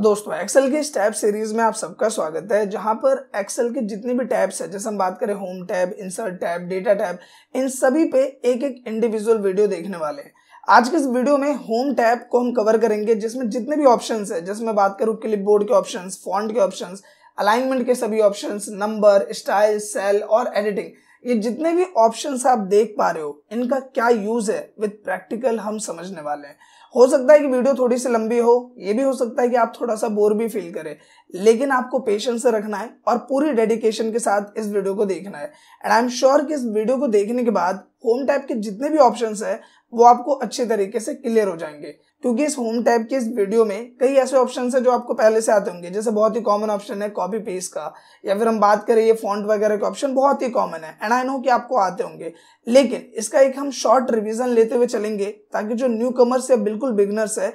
दोस्तों एक्सेल की इस टैब सीरीज में आप सबका स्वागत है जहां पर एक्सेल के जितने भी टैब्स है जैसे हम बात करें home tab insert tab data tab इन सभी पे एक एक इंडिविजुअल वीडियो देखने वाले हैं आज के इस वीडियो में होम टैब को हम कवर करेंगे जिसमें जितने भी ऑप्शंस है जिसमें बात करूँ बोर्ड के ऑप्शन फॉन्ट के ऑप्शन अलाइनमेंट के सभी ऑप्शन नंबर स्टाइल सेल और एडिटिंग ये जितने भी ऑप्शन आप देख पा रहे हो इनका क्या यूज है विद प्रैक्टिकल हम समझने वाले हैं हो सकता है कि वीडियो थोड़ी सी लंबी हो ये भी हो सकता है कि आप थोड़ा सा बोर भी फील करें लेकिन आपको पेशेंस रखना है और पूरी डेडिकेशन के साथ इस वीडियो को देखना है एंड आई एम श्योर कि इस वीडियो को देखने के बाद होम टाइप के जितने भी ऑप्शन है वो आपको अच्छे तरीके से क्लियर हो जाएंगे क्योंकि इस होम टैब के इस वीडियो में कई ऐसे ऑप्शन है जो आपको पहले से आते होंगे जैसे बहुत ही कॉमन ऑप्शन है कॉपी पेज का या फिर हम बात करें ये फॉन्ट वगैरह के ऑप्शन बहुत ही कॉमन है एंड आई नो कि आपको आते होंगे लेकिन इसका एक हम शॉर्ट रिविजन लेते हुए चलेंगे ताकि जो न्यू कमर्स या बिल्कुल बिगनर्स है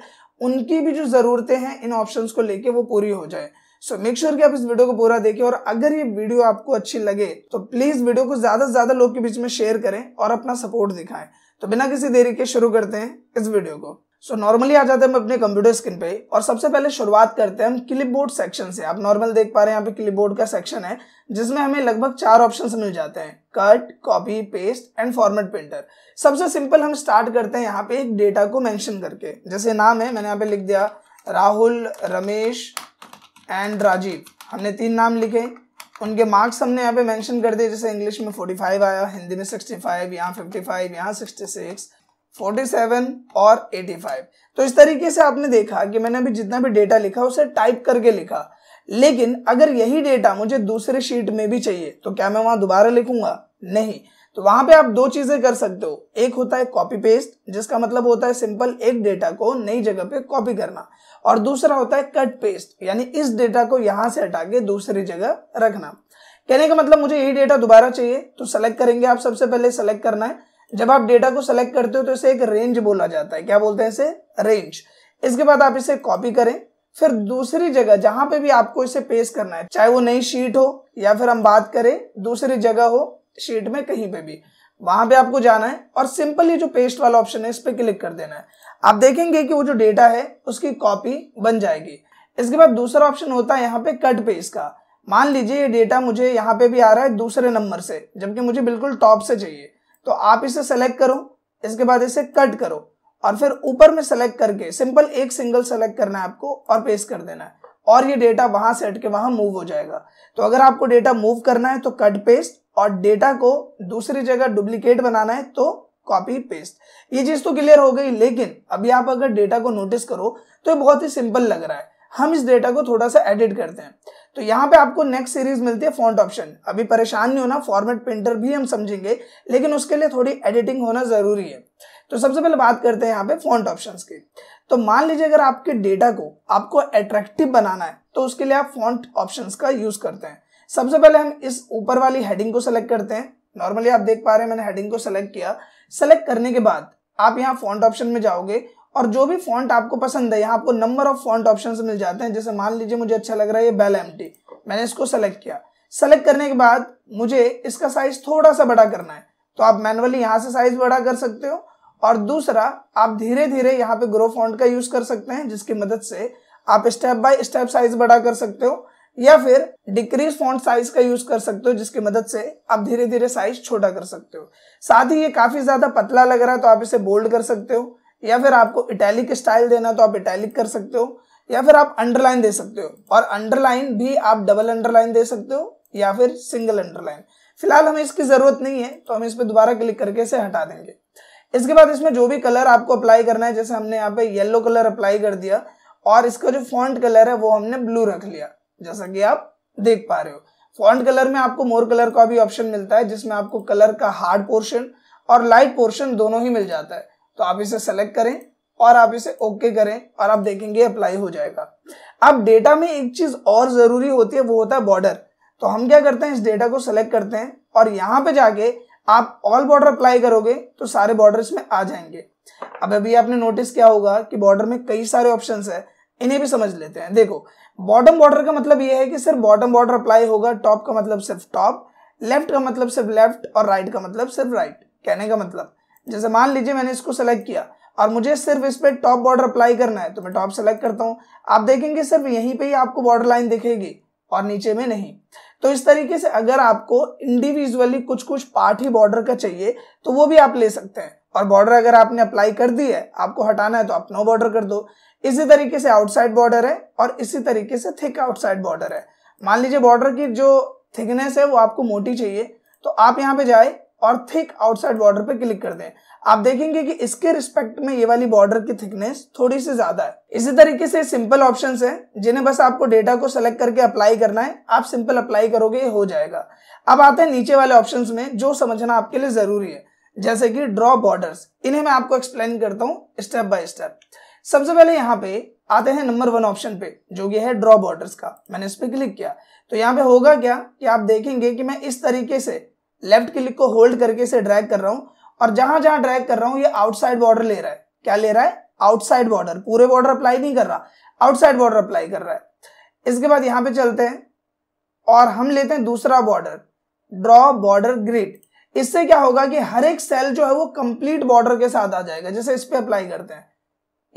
उनकी भी जो ज़रूरतें हैं इन ऑप्शन को लेके वो पूरी हो जाए सो मेक श्योर कि आप इस वीडियो को पूरा देखें और अगर ये वीडियो आपको अच्छी लगे तो प्लीज़ वीडियो को ज़्यादा से ज़्यादा लोग के बीच में शेयर करें और अपना सपोर्ट दिखाएं तो बिना किसी देरी के शुरू करते हैं इस वीडियो को सो so, नॉर्मली आ जाते हैं हम अपने कंप्यूटर स्क्रीन पे और सबसे पहले शुरुआत करते हैं हम क्लिपबोर्ड सेक्शन से आप नॉर्मल देख पा रहे हैं यहाँ पे क्लिपबोर्ड का सेक्शन है जिसमें हमें लगभग चार ऑप्शंस मिल जाते हैं cut copy paste and format printer सबसे सिंपल हम स्टार्ट करते हैं यहाँ पे एक डेटा को मैंशन करके जैसे नाम है मैंने यहाँ पे लिख दिया राहुल रमेश एंड राजीव हमने तीन नाम लिखे उनके मार्क्स हमने यहाँ पे मैंशन कर दिए जैसे इंग्लिश में फोर्टी आया हिंदी में सिक्सटी फाइव यहाँ फिफ्टी फाइव यहाँ सिक्सटी 47 और 85 तो इस तरीके से आपने देखा कि मैंने अभी जितना भी डेटा लिखा उसे टाइप करके लिखा लेकिन अगर यही डेटा मुझे दूसरे शीट में भी चाहिए तो क्या मैं वहां दोबारा लिखूंगा नहीं तो वहां पे आप दो चीजें कर सकते हो एक होता है कॉपी पेस्ट जिसका मतलब होता है सिंपल एक डेटा को नई जगह पे कॉपी करना और दूसरा होता है कट पेस्ट यानी इस डेटा को यहां से हटा के दूसरी जगह रखना कहने का मतलब मुझे यही डेटा दोबारा चाहिए तो सेलेक्ट करेंगे आप सबसे पहले सेलेक्ट करना है जब आप डेटा को सेलेक्ट करते हो तो इसे एक रेंज बोला जाता है क्या बोलते हैं इसे रेंज इसके बाद आप इसे कॉपी करें फिर दूसरी जगह जहां पे भी आपको इसे पेस्ट करना है चाहे वो नई शीट हो या फिर हम बात करें दूसरी जगह हो शीट में कहीं पे भी वहां पे आपको जाना है और सिंपल ये जो पेस्ट वाला ऑप्शन है इस पर क्लिक कर देना है आप देखेंगे कि वो जो डेटा है उसकी कॉपी बन जाएगी इसके बाद दूसरा ऑप्शन होता है यहाँ पे कट पेस्ट का मान लीजिए ये डेटा मुझे यहाँ पे भी आ रहा है दूसरे नंबर से जबकि मुझे बिल्कुल टॉप से चाहिए तो आप इसे सेलेक्ट करो इसके बाद इसे कट करो और फिर ऊपर में सेलेक्ट करके सिंपल एक सिंगल सेलेक्ट करना है आपको और पेस्ट कर देना है और ये डेटा वहां से हटके वहां मूव हो जाएगा तो अगर आपको डेटा मूव करना है तो कट पेस्ट और डेटा को दूसरी जगह डुप्लीकेट बनाना है तो कॉपी पेस्ट ये चीज तो क्लियर हो गई लेकिन अभी आप अगर डेटा को नोटिस करो तो ये बहुत ही सिंपल लग रहा है हम इस डेटा को थोड़ा सा एडिट करते हैं तो यहाँ पे आपको नेक्स्ट सीरीज मिलती है फॉन्ट ऑप्शन अभी परेशान नहीं होना फॉर्मेट प्रिंटर भी हम समझेंगे लेकिन उसके लिए थोड़ी एडिटिंग होना जरूरी है तो सबसे पहले बात करते हैं यहाँ पे फॉन्ट ऑप्शन की तो मान लीजिए अगर आपके डेटा को आपको अट्रैक्टिव बनाना है तो उसके लिए आप फॉन्ट ऑप्शन का यूज करते हैं सबसे पहले हम इस ऊपर वाली हेडिंग को सेलेक्ट करते हैं नॉर्मली आप देख पा रहे हैं मैंने हेडिंग को सेलेक्ट किया सेलेक्ट करने के बाद आप यहाँ फॉन्ट ऑप्शन में जाओगे और जो भी फॉन्ट आपको पसंद है यहाँ आपको नंबर ऑफ फॉन्ट ऑप्शन मिल जाते हैं जैसे मान लीजिए मुझे अच्छा लग रहा है ये बेल एम मैंने इसको सेलेक्ट किया सेलेक्ट करने के बाद मुझे इसका साइज थोड़ा सा बड़ा करना है तो आप मैनुअली यहाँ से साइज बड़ा कर सकते हो और दूसरा आप धीरे धीरे यहाँ पे ग्रो फॉन्ट का यूज कर सकते हैं जिसकी मदद से आप स्टेप बाय स्टेप साइज बड़ा कर सकते हो या फिर डिक्रीज फॉन्ट साइज का यूज कर सकते हो जिसकी मदद से आप धीरे धीरे साइज छोटा कर सकते हो साथ ही ये काफी ज्यादा पतला लग रहा है तो आप इसे बोल्ड कर सकते हो या फिर आपको इटैलिक स्टाइल देना तो आप इटैलिक कर सकते हो या फिर आप अंडरलाइन दे सकते हो और अंडरलाइन भी आप डबल अंडरलाइन दे सकते हो या फिर सिंगल अंडरलाइन फिलहाल हमें इसकी जरूरत नहीं है तो हम इस पर दोबारा क्लिक करके इसे हटा देंगे इसके बाद इसमें जो भी कलर आपको अप्लाई करना है जैसे हमने यहाँ पे येलो कलर अप्लाई कर दिया और इसका जो फॉन्ट कलर है वो हमने ब्लू रख लिया जैसा कि आप देख पा रहे हो फॉन्ट कलर में आपको मोर कलर का भी ऑप्शन मिलता है जिसमें आपको कलर का हार्ड पोर्शन और लाइट पोर्शन दोनों ही मिल जाता है तो आप इसे सेलेक्ट करें और आप इसे ओके करें और आप देखेंगे अप्लाई हो जाएगा अब डेटा में एक चीज और जरूरी होती है वो होता है बॉर्डर तो हम क्या करते हैं इस डेटा को सेलेक्ट करते हैं और यहाँ पे जाके आप ऑल बॉर्डर अप्लाई करोगे तो सारे बॉर्डर इसमें आ जाएंगे अब अभी आपने नोटिस किया होगा कि बॉर्डर में कई सारे ऑप्शन है इन्हें भी समझ लेते हैं देखो बॉटम बॉर्डर का मतलब यह है कि सिर्फ बॉटम बॉर्डर अप्लाई होगा टॉप का मतलब सिर्फ टॉप लेफ्ट का मतलब सिर्फ लेफ्ट और राइट का मतलब सिर्फ राइट कहने का मतलब जैसे मान लीजिए मैंने इसको सेलेक्ट किया और मुझे सिर्फ इस पर टॉप बॉर्डर अप्लाई करना है तो मैं टॉप सेलेक्ट करता हूँ आप देखेंगे सिर्फ यहीं पे ही आपको बॉर्डर लाइन दिखेगी और नीचे में नहीं तो इस तरीके से अगर आपको इंडिविजुअली कुछ कुछ पार्ट ही बॉर्डर का चाहिए तो वो भी आप ले सकते हैं और बॉर्डर अगर आपने अप्लाई कर दी है आपको हटाना है तो आप नो बॉर्डर कर दो इसी तरीके से आउटसाइड बॉर्डर है और इसी तरीके से थिक आउटसाइड बॉर्डर है मान लीजिए बॉर्डर की जो थिकनेस है वो आपको मोटी चाहिए तो आप यहाँ पे जाए और थिक आउटसाइड बॉर्डर पे क्लिक कर दें आप देखेंगे कि इसके रिस्पेक्ट में ये वाली बॉर्डर की थिकनेस थोड़ी सी ज्यादा है इसी तरीके से सिंपल ऑप्शन है जिन्हें बस आपको डेटा को सेलेक्ट करके अप्लाई करना है आप सिंपल अप्लाई करोगे हो जाएगा अब आते हैं नीचे वाले ऑप्शन में जो समझना आपके लिए जरूरी है जैसे कि ड्रॉ बॉर्डर इन्हें मैं आपको एक्सप्लेन करता हूँ स्टेप बाय स्टेप सबसे पहले यहाँ पे आते हैं नंबर वन ऑप्शन पे जो कि है ड्रॉ बॉर्डर्स का मैंने इस पर क्लिक किया तो यहाँ पे होगा क्या कि आप देखेंगे कि मैं इस तरीके से लेफ्ट क्लिक को होल्ड करके इसे ड्रैग कर रहा हूँ और जहां जहां ड्रैग कर रहा हूं ये आउटसाइड बॉर्डर ले रहा है क्या ले रहा है आउटसाइड बॉर्डर पूरे बॉर्डर अप्लाई नहीं कर रहा आउटसाइड बॉर्डर अप्लाई कर रहा है इसके बाद यहां पे चलते हैं और हम लेते हैं दूसरा बॉर्डर ड्रॉ बॉर्डर ग्रिड इससे क्या होगा कि हर एक सेल जो है वो कंप्लीट बॉर्डर के साथ आ जाएगा जैसे इस पर अप्लाई करते हैं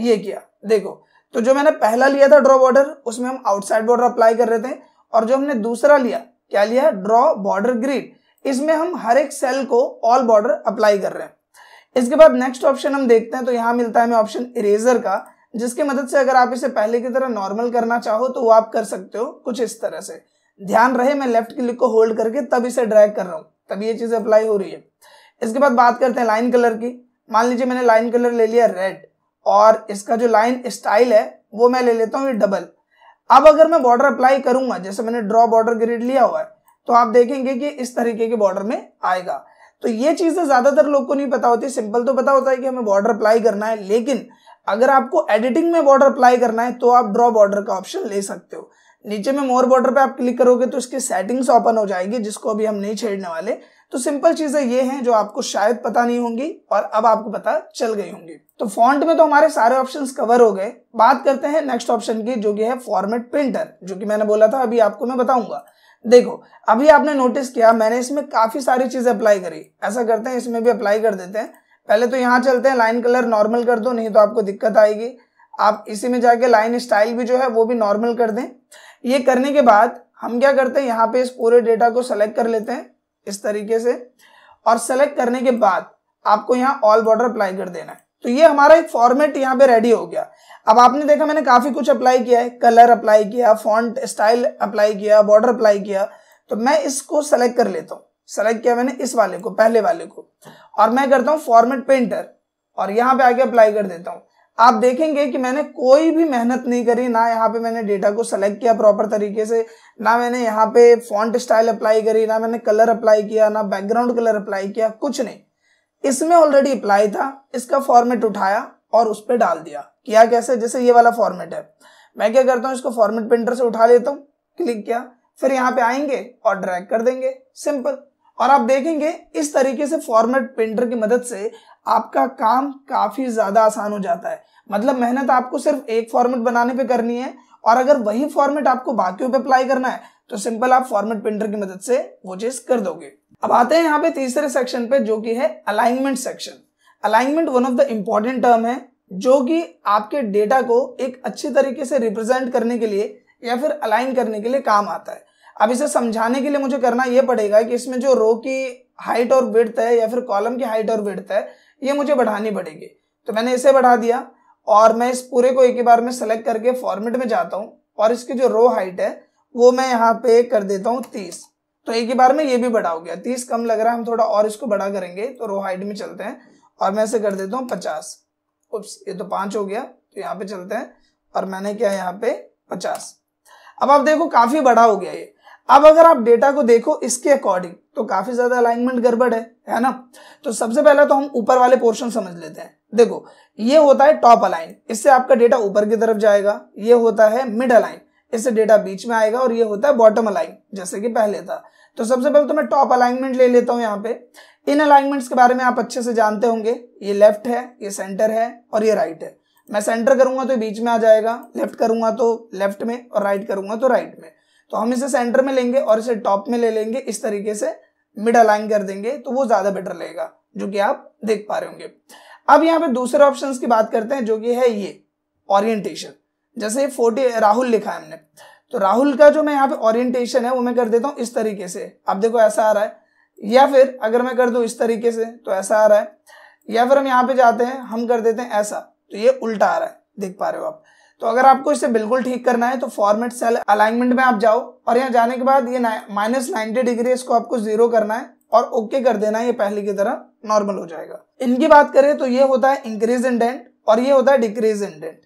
ये किया देखो तो जो मैंने पहला लिया था ड्रॉ बॉर्डर उसमें हम आउटसाइड बॉर्डर अप्लाई कर रहे थे और जो हमने दूसरा लिया क्या लिया ड्रॉ बॉर्डर ग्रिड इसमें हम हर एक सेल को ऑल बॉर्डर अप्लाई कर रहे हैं इसके बाद नेक्स्ट ऑप्शन हम देखते हैं तो यहां मिलता है हमें ऑप्शन इरेजर का जिसकी मदद से अगर आप इसे पहले की तरह नॉर्मल करना चाहो तो वो आप कर सकते हो कुछ इस तरह से ध्यान रहे मैं लेफ्ट क्लिक को होल्ड करके तब इसे ड्रैग कर रहा हूं तब ये चीज़ अप्लाई हो रही है इसके बाद बात करते हैं लाइन कलर की मान लीजिए मैंने लाइन कलर ले लिया रेड और इसका जो लाइन स्टाइल है वो मैं ले लेता हूँ ये डबल अब अगर मैं बॉर्डर अप्लाई करूंगा जैसे मैंने ड्रॉ बॉर्डर ग्रिड लिया हुआ है तो आप देखेंगे कि इस तरीके के बॉर्डर में आएगा तो ये चीजें ज्यादातर लोग को नहीं पता होती सिंपल तो पता होता है कि हमें बॉर्डर अप्लाई करना है लेकिन अगर आपको एडिटिंग में बॉर्डर अप्लाई करना है तो आप ड्रॉ बॉर्डर का ऑप्शन ले सकते हो नीचे में मोर बॉर्डर पे आप क्लिक करोगे तो इसकी सेटिंग्स ओपन हो जाएगी जिसको अभी हम नहीं छेड़ने वाले तो सिंपल चीजें ये हैं जो आपको शायद पता नहीं होंगी और अब आपको पता चल गई होंगी तो फॉन्ट में तो हमारे सारे ऑप्शन कवर हो गए बात करते हैं नेक्स्ट ऑप्शन की जो कि है फॉर्मेट प्रिंटर जो कि मैंने बोला था अभी आपको मैं बताऊंगा देखो अभी आपने नोटिस किया मैंने इसमें काफ़ी सारी चीज़ें अप्लाई करी ऐसा करते हैं इसमें भी अप्लाई कर देते हैं पहले तो यहाँ चलते हैं लाइन कलर नॉर्मल कर दो नहीं तो आपको दिक्कत आएगी आप इसी में जाके लाइन स्टाइल भी जो है वो भी नॉर्मल कर दें ये करने के बाद हम क्या करते हैं यहाँ पे इस पूरे डेटा को सेलेक्ट कर लेते हैं इस तरीके से और सेलेक्ट करने के बाद आपको यहाँ ऑल बॉर्डर अप्लाई कर देना है तो ये हमारा एक फॉर्मेट यहाँ पे रेडी हो गया अब आपने देखा मैंने काफी कुछ अप्लाई किया है कलर अप्लाई किया फॉन्ट स्टाइल अप्लाई किया बॉर्डर अप्लाई किया तो मैं इसको सेलेक्ट कर लेता हूँ सेलेक्ट किया मैंने इस वाले को पहले वाले को और मैं करता हूँ फॉर्मेट पेंटर और यहाँ पे आके अप्लाई कर देता हूँ आप देखेंगे कि मैंने कोई भी मेहनत नहीं करी ना यहाँ पे मैंने डेटा को सेलेक्ट किया प्रॉपर तरीके से ना मैंने यहाँ पे फॉन्ट स्टाइल अप्लाई करी ना मैंने कलर अप्लाई किया ना बैकग्राउंड कलर अप्लाई किया कुछ नहीं इसमें ऑलरेडी अप्लाई था इसका फॉर्मेट उठाया और उस पर डाल दिया किया कैसे जैसे ये वाला फॉर्मेट है मैं क्या करता हूँ इसको फॉर्मेट प्रिंटर से उठा लेता हूँ क्लिक किया फिर यहाँ पे आएंगे और ड्रैग कर देंगे सिंपल और आप देखेंगे इस तरीके से फॉर्मेट प्रिंटर की मदद से आपका काम काफी ज्यादा आसान हो जाता है मतलब मेहनत आपको सिर्फ एक फॉर्मेट बनाने पे करनी है और अगर वही फॉर्मेट आपको बाकी अप्लाई करना है तो सिंपल आप फॉर्मेट प्रिंटर की मदद से वो चीज कर दोगे अब आते हैं यहाँ पे तीसरे सेक्शन पे जो कि है alignment section alignment one of the important term है जो कि आपके डेटा को एक अच्छे तरीके से रिप्रेजेंट करने के लिए या फिर अलाइन करने के लिए काम आता है अब इसे समझाने के लिए मुझे करना यह पड़ेगा कि इसमें जो रो की हाइट और वेड है या फिर कॉलम की हाइट और वेड है ये मुझे बढ़ानी पड़ेगी तो मैंने इसे बढ़ा दिया और मैं इस पूरे को एक ही बार में सेलेक्ट करके फॉर्मेट में जाता हूँ और इसकी जो रो हाइट है वो मैं यहाँ पे कर देता हूँ तीस तो एक ही बार में ये भी बड़ा हो गया तीस कम लग रहा है हम थोड़ा और इसको बड़ा करेंगे तो रो हाइट में चलते हैं और मैं इसे कर देता हूँ पचास उप्स ये तो पांच हो गया तो यहाँ पे चलते हैं और मैंने क्या यहाँ पे पचास अब आप देखो काफी बड़ा हो गया ये अब अगर आप डेटा को देखो इसके अकॉर्डिंग तो काफी ज्यादा अलाइनमेंट गड़बड़ है है ना तो सबसे पहले तो हम ऊपर वाले पोर्शन समझ लेते हैं देखो ये होता है टॉप अलाइन इससे आपका डेटा ऊपर की तरफ जाएगा ये होता है मिड अलाइन इससे डेटा बीच में आएगा और ये होता है बॉटम अलाइन जैसे कि पहले था तो सबसे पहले तो मैं टॉप अलाइनमेंट ले लेता हूँ यहाँ पे इन अलाइनमेंट्स के बारे में आप अच्छे से जानते होंगे ये लेफ्ट है ये सेंटर है और ये राइट है मैं सेंटर करूंगा तो बीच में आ जाएगा लेफ्ट करूंगा तो लेफ्ट में और राइट करूंगा तो राइट में तो हम इसे सेंटर में लेंगे और इसे टॉप में ले लेंगे इस तरीके से मिड अलाइन कर देंगे तो वो ज्यादा बेटर रहेगा जो कि आप देख पा रहे होंगे अब यहाँ पे दूसरे ऑप्शंस की बात करते हैं जो कि है ये ओरिएंटेशन जैसे फोर्टी राहुल लिखा है हमने तो राहुल का जो मैं यहाँ पे ऑरियंटेशन है वो मैं कर देता हूँ इस तरीके से आप देखो ऐसा आ रहा है या फिर अगर मैं कर दू इस तरीके से तो ऐसा आ रहा है या फिर हम यहाँ पे जाते हैं हम कर देते हैं ऐसा तो ये उल्टा आ रहा है देख पा रहे हो आप तो अगर आपको इसे बिल्कुल ठीक करना है तो फॉर्मेट सेल अलाइनमेंट में आप जाओ और यहाँ जाने के बाद ये माइनस नाइनटी डिग्री इसको आपको जीरो करना है और ओके okay कर देना है ये पहले की तरह नॉर्मल हो जाएगा इनकी बात करें तो ये होता है इंक्रीज इंडेंट और ये होता है डिक्रीज इंडेंट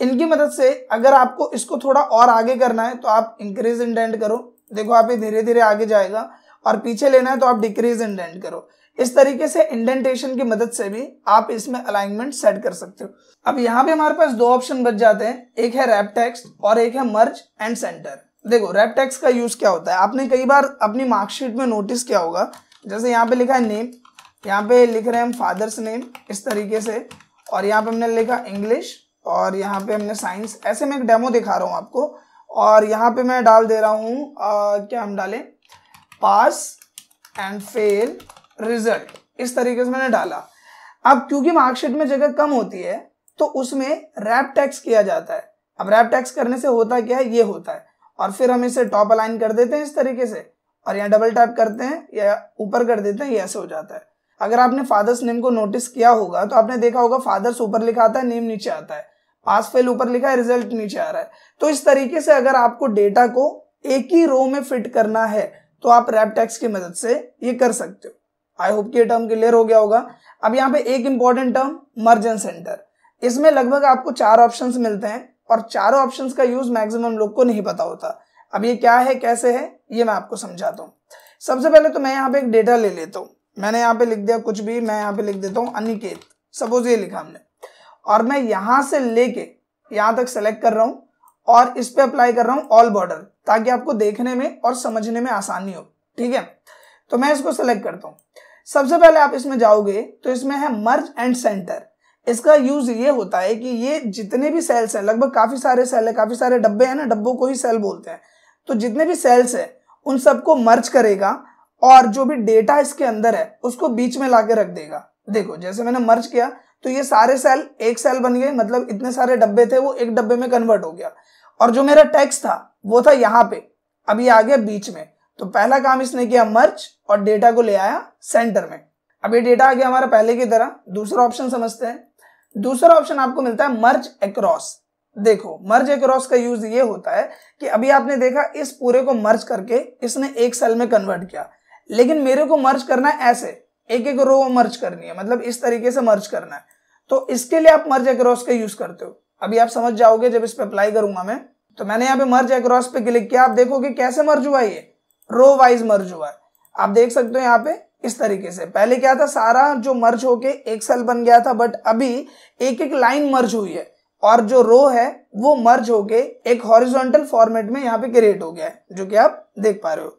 इनकी मदद से अगर आपको इसको थोड़ा और आगे करना है तो आप इंक्रीज इंडेंट करो देखो आप ये धीरे धीरे आगे जाएगा और पीछे लेना है तो आप डिक्रीज इंडेंट करो इस तरीके से इंडेंटेशन की मदद से भी आप इसमें अलाइनमेंट सेट कर सकते हो अब यहाँ पे हमारे पास दो ऑप्शन बच जाते हैं एक है रेपटेक्स और एक है मर्ज एंड सेंटर देखो रेपटेक्स का यूज क्या होता है आपने कई बार अपनी मार्कशीट में नोटिस किया होगा जैसे यहाँ पे लिखा है नेम यहाँ पे लिख रहे हैं हम फादर्स नेम इस तरीके से और यहाँ पे हमने लिखा इंग्लिश और यहाँ पे हमने साइंस ऐसे में एक डेमो दिखा रहा हूँ आपको और यहाँ पे मैं डाल दे रहा हूँ क्या हम डालें पास एंड फेल रिजल्ट इस तरीके से मैंने डाला अब क्योंकि मार्कशीट में जगह कम होती है तो उसमें रैप टैक्स किया जाता है अब रैप टैक्स करने से होता क्या है ये होता है और फिर हम इसे टॉप अलाइन कर देते हैं इस तरीके से और यहाँ डबल टैप करते हैं या ऊपर कर देते हैं ये ऐसे हो जाता है अगर आपने फादर्स नेम को नोटिस किया होगा तो आपने देखा होगा फादर्स ऊपर लिखा आता है नेम नीचे आता है पास फेल ऊपर लिखा है रिजल्ट नीचे आ रहा है तो इस तरीके से अगर आपको डेटा को एक ही रो में फिट करना है तो आप रैप टैक्स की मदद से ये कर सकते हो आई होप ये टर्म क्लियर हो गया होगा अब यहाँ पे एक इंपॉर्टेंट टर्म मर्जन सेंटर इसमें लगभग आपको चार ऑप्शन मिलते हैं और चारों ऑप्शन का यूज मैक्सिमम लोग को नहीं पता होता अब ये क्या है कैसे है ये मैं आपको समझाता हूँ सबसे पहले तो मैं यहाँ पे एक डेटा ले लेता हूँ मैंने यहाँ पे लिख दिया कुछ भी मैं यहाँ पे लिख देता हूँ अनिकेत सपोज ये लिखा हमने और मैं यहां से लेके यहां तक सेलेक्ट कर रहा हूं और इस पर अप्लाई कर रहा हूं ऑल बॉर्डर ताकि आपको देखने में और समझने में आसानी हो ठीक है तो मैं इसको सेलेक्ट करता हूं सबसे पहले आप इसमें जाओगे तो इसमें है मर्ज एंड सेंटर इसका यूज ये होता है कि ये जितने भी सेल्स हैं लगभग काफी सारे सेल है काफी सारे डब्बे हैं ना डब्बों को ही सेल बोलते हैं तो जितने भी सेल्स है उन सबको मर्ज करेगा और जो भी डेटा इसके अंदर है उसको बीच में लाके रख देगा देखो जैसे मैंने मर्ज किया तो ये सारे सेल एक सेल बन गए मतलब इतने सारे डब्बे थे वो एक डब्बे में कन्वर्ट हो गया और जो मेरा टैक्स था वो था यहाँ पे अब ये आ गया बीच में तो पहला काम इसने किया मर्च और डेटा को ले आया सेंटर में अब ये डेटा आ गया हमारा पहले की तरह दूसरा ऑप्शन समझते हैं दूसरा ऑप्शन आपको मिलता है मर्ज एक्रॉस देखो मर्ज एक्रॉस का यूज ये होता है कि अभी आपने देखा इस पूरे को मर्ज करके इसने एक सेल में कन्वर्ट किया लेकिन मेरे को मर्ज करना है ऐसे एक एक रो मर्ज करनी है मतलब इस तरीके से मर्ज करना है तो इसके लिए आप मर्ज एक्रॉस का यूज करते हो अभी आप समझ जाओगे जब इस पर अप्लाई करूंगा मैं तो मैंने यहाँ पे मर्ज एक्रॉस पे क्लिक किया आप देखोगे कैसे मर्ज हुआ ये रो वाइज मर्ज हुआ है आप देख सकते हो यहाँ पे इस तरीके से पहले क्या था सारा जो मर्ज होके एक सेल बन गया था बट अभी एक एक लाइन मर्ज हुई है और जो रो है वो मर्ज होके एक हॉरिजॉन्टल फॉर्मेट में यहाँ पे क्रिएट हो गया है जो कि आप देख पा रहे हो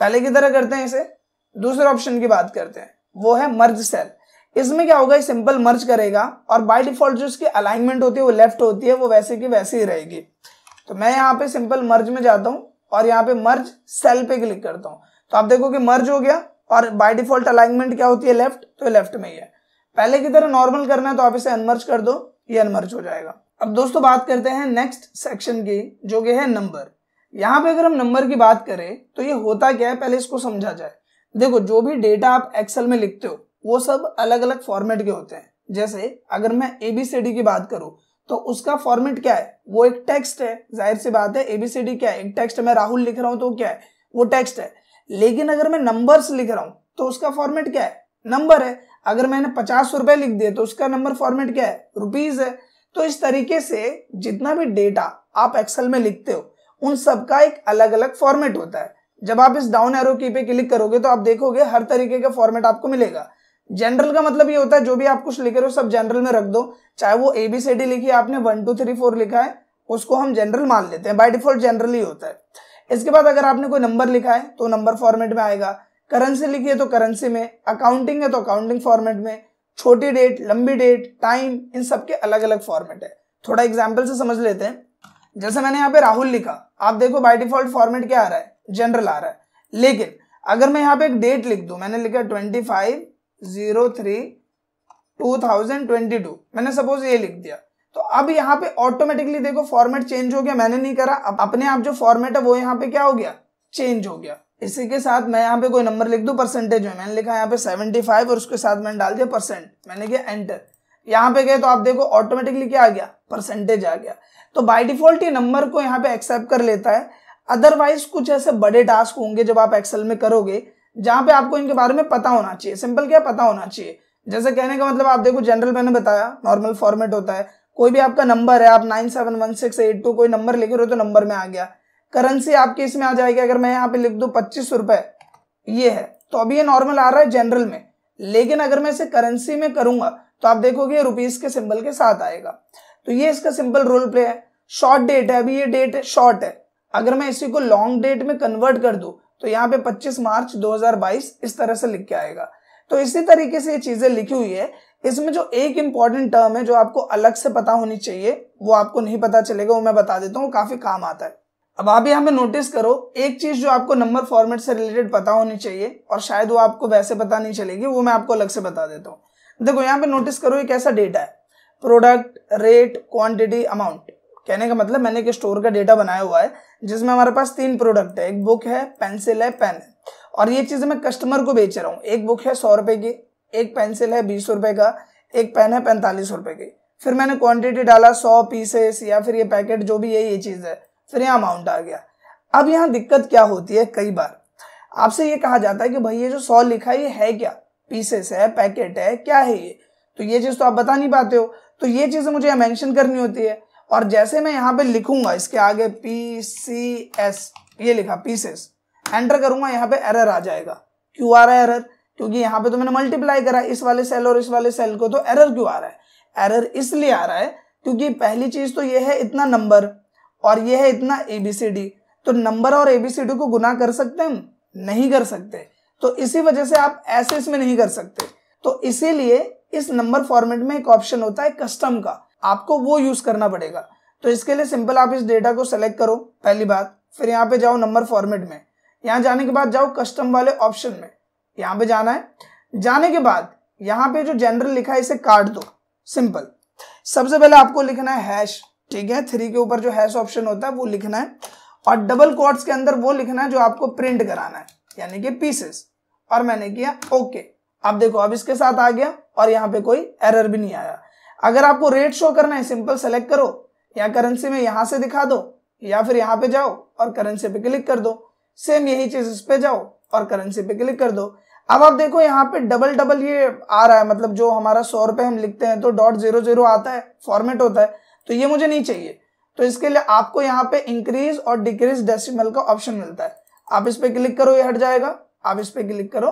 पहले की तरह करते हैं इसे दूसरे ऑप्शन की बात करते हैं वो है मर्ज सेल इसमें क्या होगा सिंपल मर्ज करेगा और बाय डिफॉल्ट जो इसकी अलाइनमेंट होती है वो लेफ्ट होती है वो वैसे की वैसे ही रहेगी तो मैं यहाँ पे सिंपल मर्ज में जाता हूँ और यहाँ पे मर्ज सेल पे क्लिक करता हूँ तो आप देखो कि मर्ज हो गया और बाय डिफॉल्ट अलाइनमेंट क्या होती है लेफ्ट तो लेफ्ट में ही है पहले की तरह नॉर्मल करना है तो आप इसे अनमर्ज कर दो ये अनमर्ज हो जाएगा अब दोस्तों बात करते हैं नेक्स्ट सेक्शन की जो कि है नंबर यहाँ पे अगर हम नंबर की बात करें तो ये होता क्या है पहले इसको समझा जाए देखो जो भी डेटा आप एक्सेल में लिखते हो वो सब अलग अलग फॉर्मेट के होते हैं जैसे अगर मैं एबीसीडी की बात करूं तो उसका फॉर्मेट क्या है वो एक टेक्स्ट है जाहिर सी बात है एबीसीडी क्या है एक टेक्स्ट मैं राहुल लिख रहा हूं तो क्या है वो टेक्स्ट है लेकिन अगर मैं नंबर्स लिख रहा हूं तो उसका फॉर्मेट क्या है नंबर है अगर मैंने पचास रुपए लिख दिए तो उसका नंबर फॉर्मेट क्या है रुपीज है तो इस तरीके से जितना भी डेटा आप एक्सेल में लिखते हो उन सबका एक अलग अलग फॉर्मेट होता है जब आप इस डाउन एरो की पे क्लिक करोगे तो आप देखोगे हर तरीके का फॉर्मेट आपको मिलेगा जनरल का मतलब ये होता है जो भी आप कुछ लिख रहे हो सब जनरल में रख दो चाहे वो ए बी सी डी लिखी आपने वन टू थ्री फोर लिखा है उसको हम जनरल मान लेते हैं बाय डिफॉल्ट जनरल ही होता है इसके बाद अगर आपने कोई नंबर लिखा है तो नंबर फॉर्मेट में आएगा करेंसी लिखी है तो करेंसी में अकाउंटिंग है तो अकाउंटिंग फॉर्मेट में छोटी डेट लंबी डेट टाइम इन सब के अलग अलग फॉर्मेट है थोड़ा एग्जाम्पल से समझ लेते हैं जैसे मैंने यहाँ पे राहुल लिखा आप देखो बाय डिफॉल्ट फॉर्मेट क्या आ रहा है जनरल आ रहा है लेकिन अगर मैं यहाँ पे एक डेट लिख दू मैंने लिखा twenty five zero three two thousand twenty two मैंने सपोज ये लिख दिया तो अब यहाँ पे ऑटोमेटिकली देखो फॉर्मेट चेंज हो गया मैंने नहीं करा अब अपने आप जो फॉर्मेट है वो यहाँ पे क्या हो गया चेंज हो गया इसी के साथ मैं यहाँ पे कोई नंबर लिख दू परसेंटेज में मैंने लिखा यहाँ पे सेवेंटी फाइव और उसके साथ मैंने डाल दिया परसेंट मैंने किया एंटर यहाँ पे गए तो आप देखो ऑटोमेटिकली क्या आ गया परसेंटेज आ गया तो बाय डिफॉल्ट ये नंबर को यहाँ पे एक्सेप्ट कर लेता है अदरवाइज कुछ ऐसे बड़े टास्क होंगे जब आप एक्सेल में करोगे जहां पे आपको इनके बारे में पता होना चाहिए सिंपल क्या पता होना चाहिए जैसे कहने का मतलब आप देखो जनरल मैंने बताया नॉर्मल फॉर्मेट होता है कोई भी आपका नंबर है आप nine seven one six eight two कोई नंबर लिख रहे हो तो नंबर में आ गया करेंसी आपके इसमें आ जाएगी अगर मैं यहाँ पे लिख दू पच्चीस रुपए ये है तो अभी ये नॉर्मल आ रहा है जनरल में लेकिन अगर मैं इसे करेंसी में करूंगा तो आप देखोगे ये रुपीज के सिंबल के साथ आएगा तो ये इसका सिंपल रोल प्ले है शॉर्ट डेट है अभी ये डेट शॉर्ट है अगर मैं इसी को लॉन्ग डेट में कन्वर्ट कर दू तो यहाँ पे 25 मार्च 2022 इस तरह से लिख के आएगा तो इसी तरीके से ये चीजें लिखी हुई है इसमें जो एक इंपॉर्टेंट टर्म है जो आपको अलग से पता होनी चाहिए वो आपको नहीं पता चलेगा वो मैं बता देता हूँ काफी काम आता है अब आप यहाँ पे नोटिस करो एक चीज जो आपको नंबर फॉर्मेट से रिलेटेड पता होनी चाहिए और शायद वो आपको वैसे पता नहीं चलेगी वो मैं आपको अलग से बता देता हूँ देखो यहाँ पे नोटिस करो ये कैसा डेटा है प्रोडक्ट रेट क्वांटिटी अमाउंट कहने का मतलब मैंने एक स्टोर का डेटा बनाया हुआ है जिसमें हमारे पास तीन प्रोडक्ट है एक बुक है पेंसिल है पेन है और ये चीज़ें मैं कस्टमर को बेच रहा हूँ एक बुक है सौ रुपये की एक पेंसिल है बीस रुपये का एक पेन है पैंतालीस रुपये की फिर मैंने क्वांटिटी डाला सौ पीसेस या फिर ये पैकेट जो भी है ये चीज़ है फिर यहाँ अमाउंट आ गया अब यहाँ दिक्कत क्या होती है कई बार आपसे ये कहा जाता है कि भाई ये जो सौ लिखा है ये है क्या पीसेस है पैकेट है क्या है ये तो ये चीज़ तो आप बता नहीं पाते हो तो ये चीज मुझे यहाँ मैंशन करनी होती है और जैसे मैं यहाँ पे लिखूंगा इसके आगे पी सी एस ये लिखा पीसेस एंटर करूंगा यहाँ पे एरर आ जाएगा क्यों आ रहा है एरर क्योंकि यहाँ पे तो मैंने मल्टीप्लाई करा इस वाले सेल और इस वाले सेल को तो एरर क्यों आ रहा है एरर इसलिए आ रहा है क्योंकि पहली चीज तो ये है इतना नंबर और ये है इतना एबीसीडी तो नंबर और एबीसीडी को गुना कर सकते हम नहीं कर सकते तो इसी वजह से आप ऐसे इसमें नहीं कर सकते तो इसीलिए इस नंबर फॉर्मेट में एक ऑप्शन होता है कस्टम का आपको वो यूज करना पड़ेगा तो इसके लिए सिंपल आप इस डेटा को सेलेक्ट करो पहली बात फिर यहाँ पे जाओ नंबर फॉर्मेट में यहाँ जाने के बाद जाओ कस्टम वाले ऑप्शन में यहाँ पे जाना है जाने के बाद यहाँ पे जो जनरल लिखा है इसे काट दो सिंपल सबसे पहले आपको लिखना है हैश ठीक है थ्री के ऊपर जो हैश ऑप्शन होता है वो लिखना है और डबल कोट्स के अंदर वो लिखना है जो आपको प्रिंट कराना है यानी कि पीसेस और मैंने किया ओके अब देखो अब इसके साथ आ गया और यहाँ पे कोई एरर भी नहीं आया अगर आपको रेट शो करना है सिंपल सेलेक्ट करो या करेंसी में यहां से दिखा दो या फिर यहाँ पे जाओ और करेंसी पे क्लिक कर दो सेम यही चीज इस पे जाओ और करेंसी पे क्लिक कर दो अब आप देखो यहाँ पे डबल डबल ये आ रहा है मतलब जो हमारा सौ रुपये हम लिखते हैं तो डॉट जीरो जीरो आता है फॉर्मेट होता है तो ये मुझे नहीं चाहिए तो इसके लिए आपको यहाँ पे इंक्रीज और डिक्रीज डेसिमल का ऑप्शन मिलता है आप इस पे क्लिक करो ये हट जाएगा आप इस पर क्लिक करो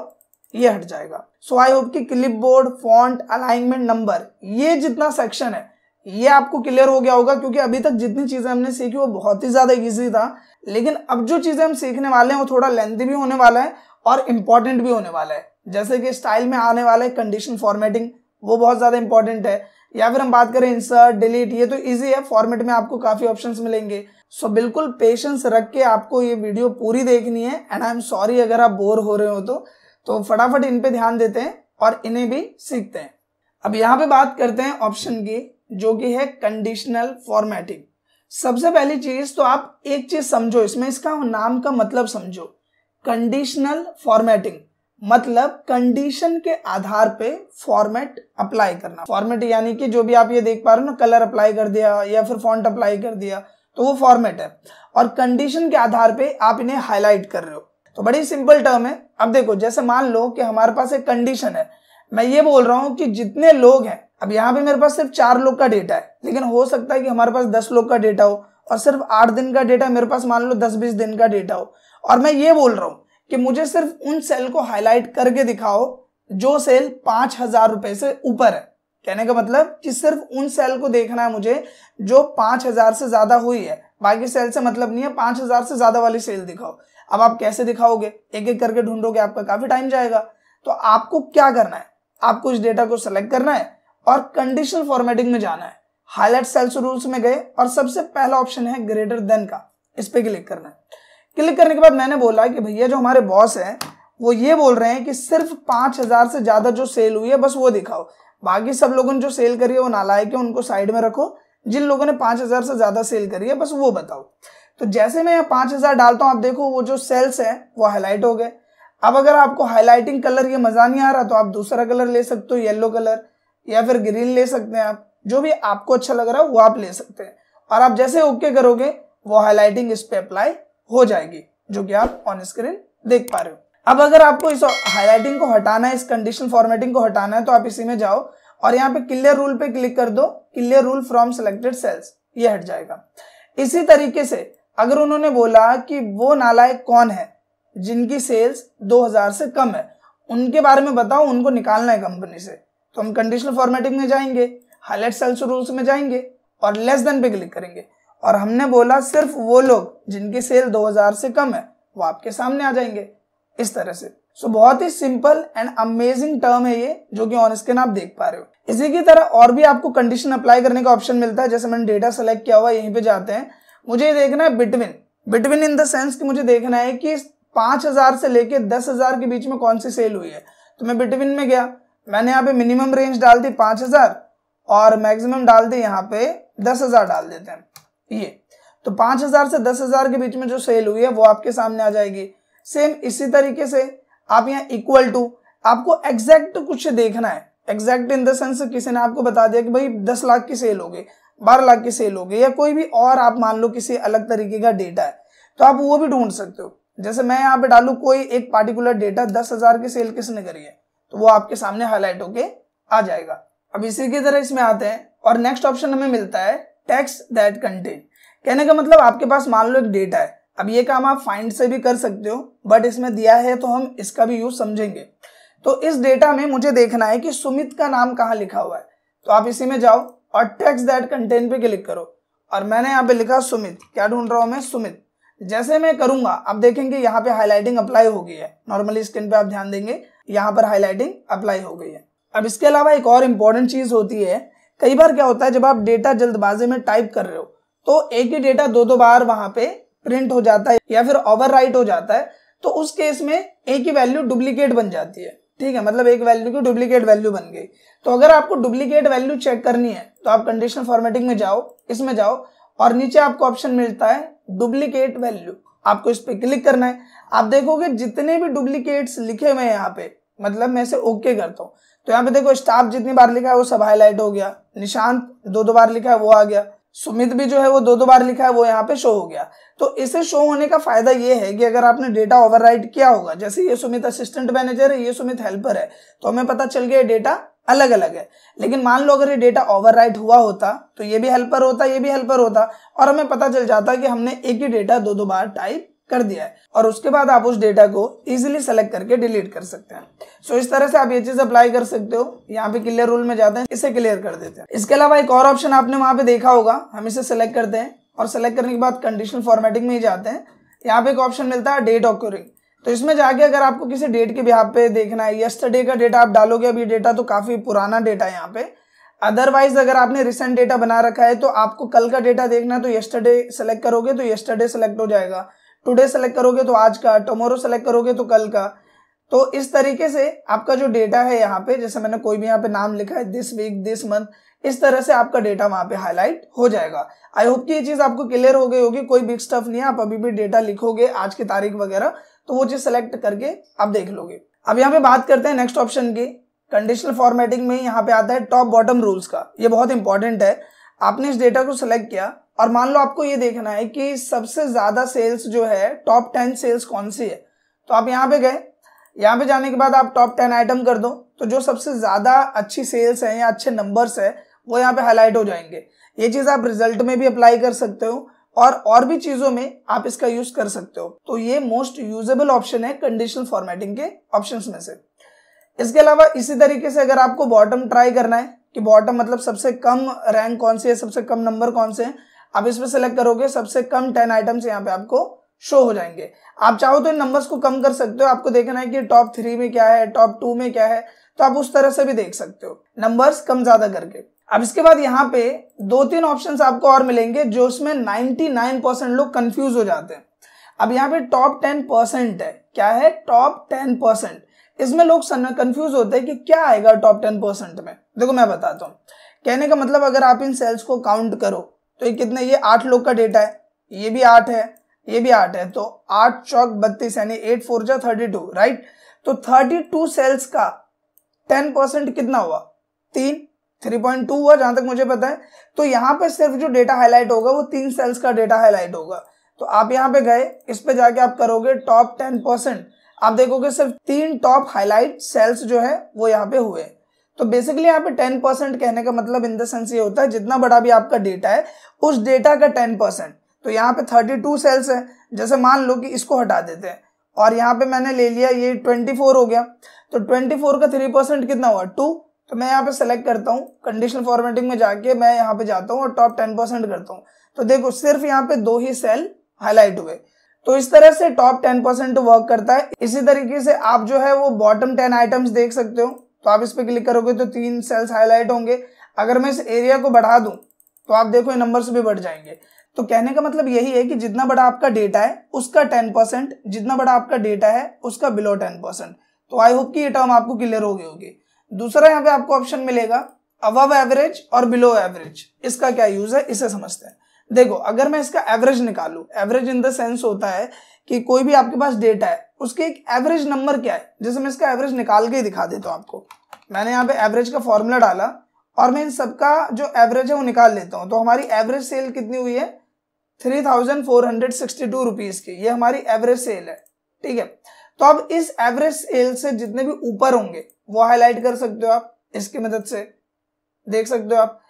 ये हट जाएगा सो आई होप कि clipboard font alignment number ये जितना सेक्शन है ये आपको क्लियर हो गया होगा क्योंकि अभी तक जितनी चीजें हमने सीखी वो बहुत ही ज्यादा इजी था लेकिन अब जो चीजें हम सीखने वाले हैं वो थोड़ा लेंथी भी होने वाला है और इम्पॉर्टेंट भी होने वाला है जैसे कि स्टाइल में आने वाला है कंडीशन फॉर्मेटिंग वो बहुत ज्यादा इंपॉर्टेंट है या फिर हम बात करें इंसर्ट डिलीट ये तो इजी है फॉर्मेट में आपको काफी ऑप्शन मिलेंगे सो बिल्कुल पेशेंस रख के आपको ये वीडियो पूरी देखनी है एंड आई एम सॉरी अगर आप बोर हो रहे हो तो तो फटाफट इन पे ध्यान देते हैं और इन्हें भी सीखते हैं अब यहाँ पे बात करते हैं ऑप्शन की जो कि है कंडीशनल फॉर्मेटिंग सबसे पहली चीज तो आप एक चीज समझो इसमें इसका नाम का मतलब समझो कंडीशनल फॉर्मेटिंग मतलब कंडीशन के आधार पे फॉर्मेट अप्लाई करना फॉर्मेट यानी कि जो भी आप ये देख पा रहे हो ना कलर अप्लाई कर दिया या फिर फॉन्ट अप्लाई कर दिया तो वो फॉर्मेट है और कंडीशन के आधार पे आप इन्हें हाईलाइट कर रहे हो तो बड़ी सिंपल टर्म है अब देखो जैसे मान लो कि हमारे पास एक कंडीशन है मैं ये बोल रहा हूं कि जितने लोग हैं अब यहाँ पे मेरे पास सिर्फ चार लोग का डेटा है लेकिन हो सकता है कि हमारे पास दस लोग का डेटा हो और सिर्फ आठ दिन का डेटा मेरे पास मान लो दस बीस दिन का डेटा हो और मैं ये बोल रहा हूँ कि मुझे सिर्फ उन सेल को हाईलाइट करके दिखाओ जो सेल पांच हजार रुपए से ऊपर है कहने का मतलब कि सिर्फ उन सेल को देखना है मुझे जो पांच हजार से ज्यादा हुई है बाकी सेल से मतलब नहीं है पांच हजार से ज्यादा वाली सेल दिखाओ अब आप कैसे दिखाओगे एक एक करके ढूंढोगे आपका काफी टाइम जाएगा तो आपको क्या करना है आपको इस डेटा को सिलेक्ट करना है और कंडीशन फॉर्मेटिंग में जाना है हाईलाइट सेल्स रूल्स में गए और सबसे पहला ऑप्शन है ग्रेटर देन का इस पर क्लिक करना है क्लिक करने के बाद मैंने बोला कि भैया जो हमारे बॉस है वो ये बोल रहे हैं कि सिर्फ पांच हजार से ज्यादा जो सेल हुई है बस वो दिखाओ बाकी सब लोगों ने जो सेल करी है वो नालायक है उनको साइड में रखो जिन लोगों ने पांच हजार से ज्यादा सेल करी है बस वो बताओ तो जैसे मैं यहाँ पांच हजार डालता हूं आप देखो वो जो सेल्स है वो हाईलाइट हो गए अब अगर आपको हाईलाइटिंग कलर ये मजा नहीं आ रहा तो आप दूसरा कलर ले सकते हो येलो कलर या फिर ग्रीन ले सकते हैं आप जो भी आपको अच्छा लग रहा है वो आप ले सकते हैं और आप जैसे ओके करोगे वो हाईलाइटिंग इस पर अप्लाई हो जाएगी जो कि आप ऑन स्क्रीन देख पा रहे हो अब अगर आपको इस हाईलाइटिंग को हटाना है इस कंडीशन फॉर्मेटिंग को हटाना है तो आप इसी में जाओ और यहाँ पे क्लियर रूल पे क्लिक कर दो clear rule from selected cells ये हट जाएगा इसी तरीके से अगर उन्होंने बोला कि वो नालायक कौन है जिनकी सेल्स 2000 से कम है उनके बारे में बताओ उनको निकालना है कंपनी से तो हम कंडीशनल फॉर्मेटिंग में जाएंगे हाईलाइट सेल्स रूल्स में जाएंगे और लेस देन पे क्लिक करेंगे और हमने बोला सिर्फ वो लोग जिनकी सेल 2000 से कम है वो आपके सामने आ जाएंगे इस तरह से सो so, बहुत ही सिंपल एंड अमेजिंग टर्म है ये जो कि ऑन स्क्रीन आप देख पा रहे हो इसी की तरह और भी आपको कंडीशन अप्लाई करने का ऑप्शन मिलता है जैसे मैंने डेटा सेलेक्ट किया हुआ यहीं पे जाते हैं मुझे देखना है between between in the sense कि मुझे देखना है कि पांच हजार से लेके दस हजार के बीच में कौन सी सेल हुई है तो मैं बिटवीन में गया मैंने यहाँ पे मिनिमम रेंज डाल दी पांच हजार और मैक्सिमम डाल दी यहाँ पे दस हजार डाल देते हैं ये तो पांच हजार से दस हजार के बीच में जो सेल हुई है वो आपके सामने आ जाएगी सेम इसी तरीके से आप यहाँ इक्वल टू आपको एग्जैक्ट कुछ देखना है एग्जैक्ट इन द सेंस किसी ने आपको बता दिया कि भाई दस लाख की सेल हो गई बारह लाख की सेल हो गई या कोई भी और आप मान लो किसी अलग तरीके का डेटा है तो आप वो भी ढूंढ सकते हो जैसे मैं यहाँ पे डालू कोई एक पार्टिकुलर डेटा दस हजार की सेल किसने करी है तो वो आपके सामने हाईलाइट होके आ जाएगा अब इसी की तरह इसमें आते हैं और नेक्स्ट ऑप्शन हमें मिलता है टैक्स दैट कंटेंट कहने का मतलब आपके पास मान लो एक डेटा है अब ये काम आप फाइंड से भी कर सकते हो बट इसमें दिया है तो हम इसका भी यूज समझेंगे तो इस डेटा में मुझे देखना है कि सुमित का नाम कहाँ लिखा हुआ है तो आप इसी में जाओ और टेक्स्ट दैट कंटेंट पे क्लिक करो और मैंने यहाँ पे लिखा सुमित क्या ढूंढ रहा हूँ मैं सुमित जैसे मैं करूंगा आप देखेंगे यहाँ पे हाईलाइटिंग अप्लाई हो गई है नॉर्मली स्क्रीन पे आप ध्यान देंगे यहाँ पर हाईलाइटिंग अप्लाई हो गई है अब इसके अलावा एक और इम्पोर्टेंट चीज होती है कई बार क्या होता है जब आप डेटा जल्दबाजी में टाइप कर रहे हो तो एक ही डेटा दो दो बार वहां पे प्रिंट हो जाता है या फिर ओवर हो जाता है तो उस केस में एक ही वैल्यू डुप्लीकेट बन जाती है ठीक है मतलब एक वैल्यू की डुप्लीकेट वैल्यू बन गई तो अगर आपको डुप्लीकेट वैल्यू चेक करनी है तो आप कंडीशन फॉर्मेटिंग में जाओ इसमें जाओ और नीचे आपको ऑप्शन मिलता है डुप्लीकेट वैल्यू आपको इस पर क्लिक करना है आप देखोगे जितने भी डुप्लीकेट्स लिखे हुए हैं यहाँ पे मतलब मैं इसे ओके करता हूँ तो यहाँ पे देखो स्टाफ जितनी बार लिखा है वो सब हाईलाइट हो गया निशांत दो दो बार लिखा है वो आ गया सुमित भी जो है वो दो दो बार लिखा है वो यहाँ पे शो हो गया तो इसे शो होने का फायदा ये है कि अगर आपने डेटा ओवरराइड किया होगा जैसे ये सुमित असिस्टेंट मैनेजर है ये सुमित हेल्पर है तो हमें पता चल गया डेटा अलग अलग है लेकिन मान लो अगर ये डेटा ओवरराइट हुआ होता तो ये भी हेल्पर होता ये भी हेल्पर होता और हमें पता चल जाता कि हमने एक ही डेटा दो दो बार टाइप कर दिया है और उसके बाद आप उस डेटा को इजिली सेलेक्ट करके डिलीट कर सकते हैं सो so, इस तरह से आप ये चीज अप्लाई कर सकते हो यहाँ पे क्लियर रूल में जाते हैं इसे क्लियर कर देते हैं इसके अलावा एक और ऑप्शन आपने वहां पे देखा होगा हम इसे सेलेक्ट करते हैं और सेलेक्ट करने के बाद कंडीशन फॉर्मेटिंग में ही जाते हैं यहाँ पे एक ऑप्शन मिलता है डेट ऑक्यूरिंग तो इसमें जाके अगर आपको किसी डेट के बिहार पे देखना है यस्टरडे का डेटा आप डालोगे अभी डेटा तो काफी पुराना डेटा है यहाँ पे अदरवाइज अगर आपने रिसेंट डेटा बना रखा है तो आपको कल का डेटा देखना है तो यस्टरडे सेलेक्ट करोगे तो यस्टरडे सेलेक्ट हो जाएगा टुडे सेलेक्ट करोगे तो आज का टमोरो सेलेक्ट करोगे तो कल का तो इस तरीके से आपका जो डेटा है यहाँ पे जैसे मैंने कोई भी यहाँ पे नाम लिखा है दिस वीक दिस मंथ इस तरह से आपका डेटा वहां पे हाईलाइट हो जाएगा आई होप कि ये चीज आपको क्लियर हो गई होगी कोई बिग स्टफ नहीं है आप अभी भी डेटा लिखोगे आज की तारीख वगैरह तो वो चीज सेलेक्ट करके आप देख लोगे अब यहाँ पे बात करते हैं नेक्स्ट ऑप्शन की कंडीशनल फॉर्मेटिंग में यहाँ पे आता है टॉप बॉटम रूल्स का ये बहुत इंपॉर्टेंट है आपने इस डेटा को सिलेक्ट किया और मान लो आपको ये देखना है कि सबसे ज्यादा सेल्स जो है टॉप टेन सेल्स कौन सी है तो आप यहाँ पे गए यहाँ पे जाने के बाद आप टॉप टेन आइटम कर दो तो जो सबसे ज्यादा अच्छी सेल्स है या अच्छे नंबर्स है वो यहाँ पे हाईलाइट हो जाएंगे ये चीज आप रिजल्ट में भी अप्लाई कर सकते हो और और भी चीजों में आप इसका यूज कर सकते हो तो ये मोस्ट यूजेबल ऑप्शन है कंडीशनल फॉर्मेटिंग के ऑप्शन में से इसके अलावा इसी तरीके से अगर आपको बॉटम ट्राई करना है कि बॉटम मतलब सबसे कम रैंक कौन सी है सबसे कम नंबर कौन से है आप इसमें सेलेक्ट करोगे सबसे कम टेन आइटम्स यहाँ पे आपको शो हो जाएंगे आप चाहो तो इन नंबर्स को कम कर सकते हो आपको देखना है कि टॉप थ्री में क्या है टॉप टू में क्या है तो आप उस तरह से भी देख सकते हो नंबर्स कम ज्यादा करके अब इसके बाद यहाँ पे दो तीन ऑप्शंस आपको और मिलेंगे जो उसमें 99 परसेंट लोग कंफ्यूज हो जाते हैं अब यहाँ पे टॉप टेन परसेंट है क्या है टॉप टेन परसेंट इसमें लोग कंफ्यूज होते हैं कि क्या आएगा टॉप टेन परसेंट में देखो मैं बताता हूँ कहने का मतलब अगर आप इन सेल्स को काउंट करो तो ये कितने ये आठ लोग का डेटा है ये भी आठ है ये भी आठ है तो आठ चौक बत्तीस यानी एट फोर जा थर्टी टू राइट तो थर्टी टू सेल्स का टेन परसेंट कितना हुआ तीन थ्री पॉइंट टू हुआ जहां तक मुझे पता है तो यहाँ पे सिर्फ जो डेटा हाईलाइट होगा वो तीन सेल्स का डेटा हाईलाइट होगा तो आप यहाँ पे गए इस पे जाके आप करोगे टॉप टेन परसेंट आप देखोगे सिर्फ तीन टॉप हाईलाइट सेल्स जो है वो यहाँ पे हुए तो बेसिकली यहाँ पे टेन परसेंट कहने का मतलब इन द सेंस ये होता है जितना बड़ा भी आपका डेटा है उस डेटा का टेन परसेंट तो यहाँ पे थर्टी टू सेल्स है जैसे मान लो कि इसको हटा देते हैं और यहाँ पे मैंने ले लिया ये ट्वेंटी फोर हो गया तो ट्वेंटी फोर का थ्री परसेंट कितना हुआ टू तो मैं यहाँ पे सेलेक्ट करता हूँ कंडीशनल फॉर्मेटिंग में जाके मैं यहाँ पे जाता हूँ और टॉप टेन परसेंट करता हूँ तो देखो सिर्फ यहाँ पे दो ही सेल हाईलाइट हुए तो इस तरह से टॉप टेन परसेंट वर्क करता है इसी तरीके से आप जो है वो बॉटम टेन आइटम्स देख सकते हो तो आप इस पर क्लिक करोगे तो तीन सेल्स हाईलाइट होंगे अगर मैं इस एरिया को बढ़ा दूं तो आप देखो ये नंबर्स भी बढ़ जाएंगे तो कहने का मतलब यही है कि जितना बड़ा आपका डेटा है उसका टेन परसेंट जितना बड़ा आपका डेटा है उसका बिलो टेन परसेंट तो आई होप कि ये टर्म आपको क्लियर हो गई होगी दूसरा यहाँ पे आपको ऑप्शन मिलेगा अबव एवरेज और बिलो एवरेज इसका क्या यूज है इसे समझते हैं देखो अगर मैं इसका एवरेज निकालू एवरेज इन द सेंस होता है कि कोई भी आपके पास डेटा है उसके एक एवरेज नंबर क्या है जैसे मैं इसका एवरेज निकाल के ही दिखा देता हूँ आपको मैंने यहाँ पे एवरेज का फॉर्मूला डाला और मैं इन सबका जो एवरेज है वो निकाल लेता हूँ तो हमारी एवरेज सेल कितनी हुई है three thousand four hundred sixty two rupees की ये हमारी एवरेज सेल है ठीक है तो अब इस एवरेज सेल से जितने भी ऊपर होंगे वो हाईलाइट कर सकते हो आप इसकी मदद से देख सकते हो आप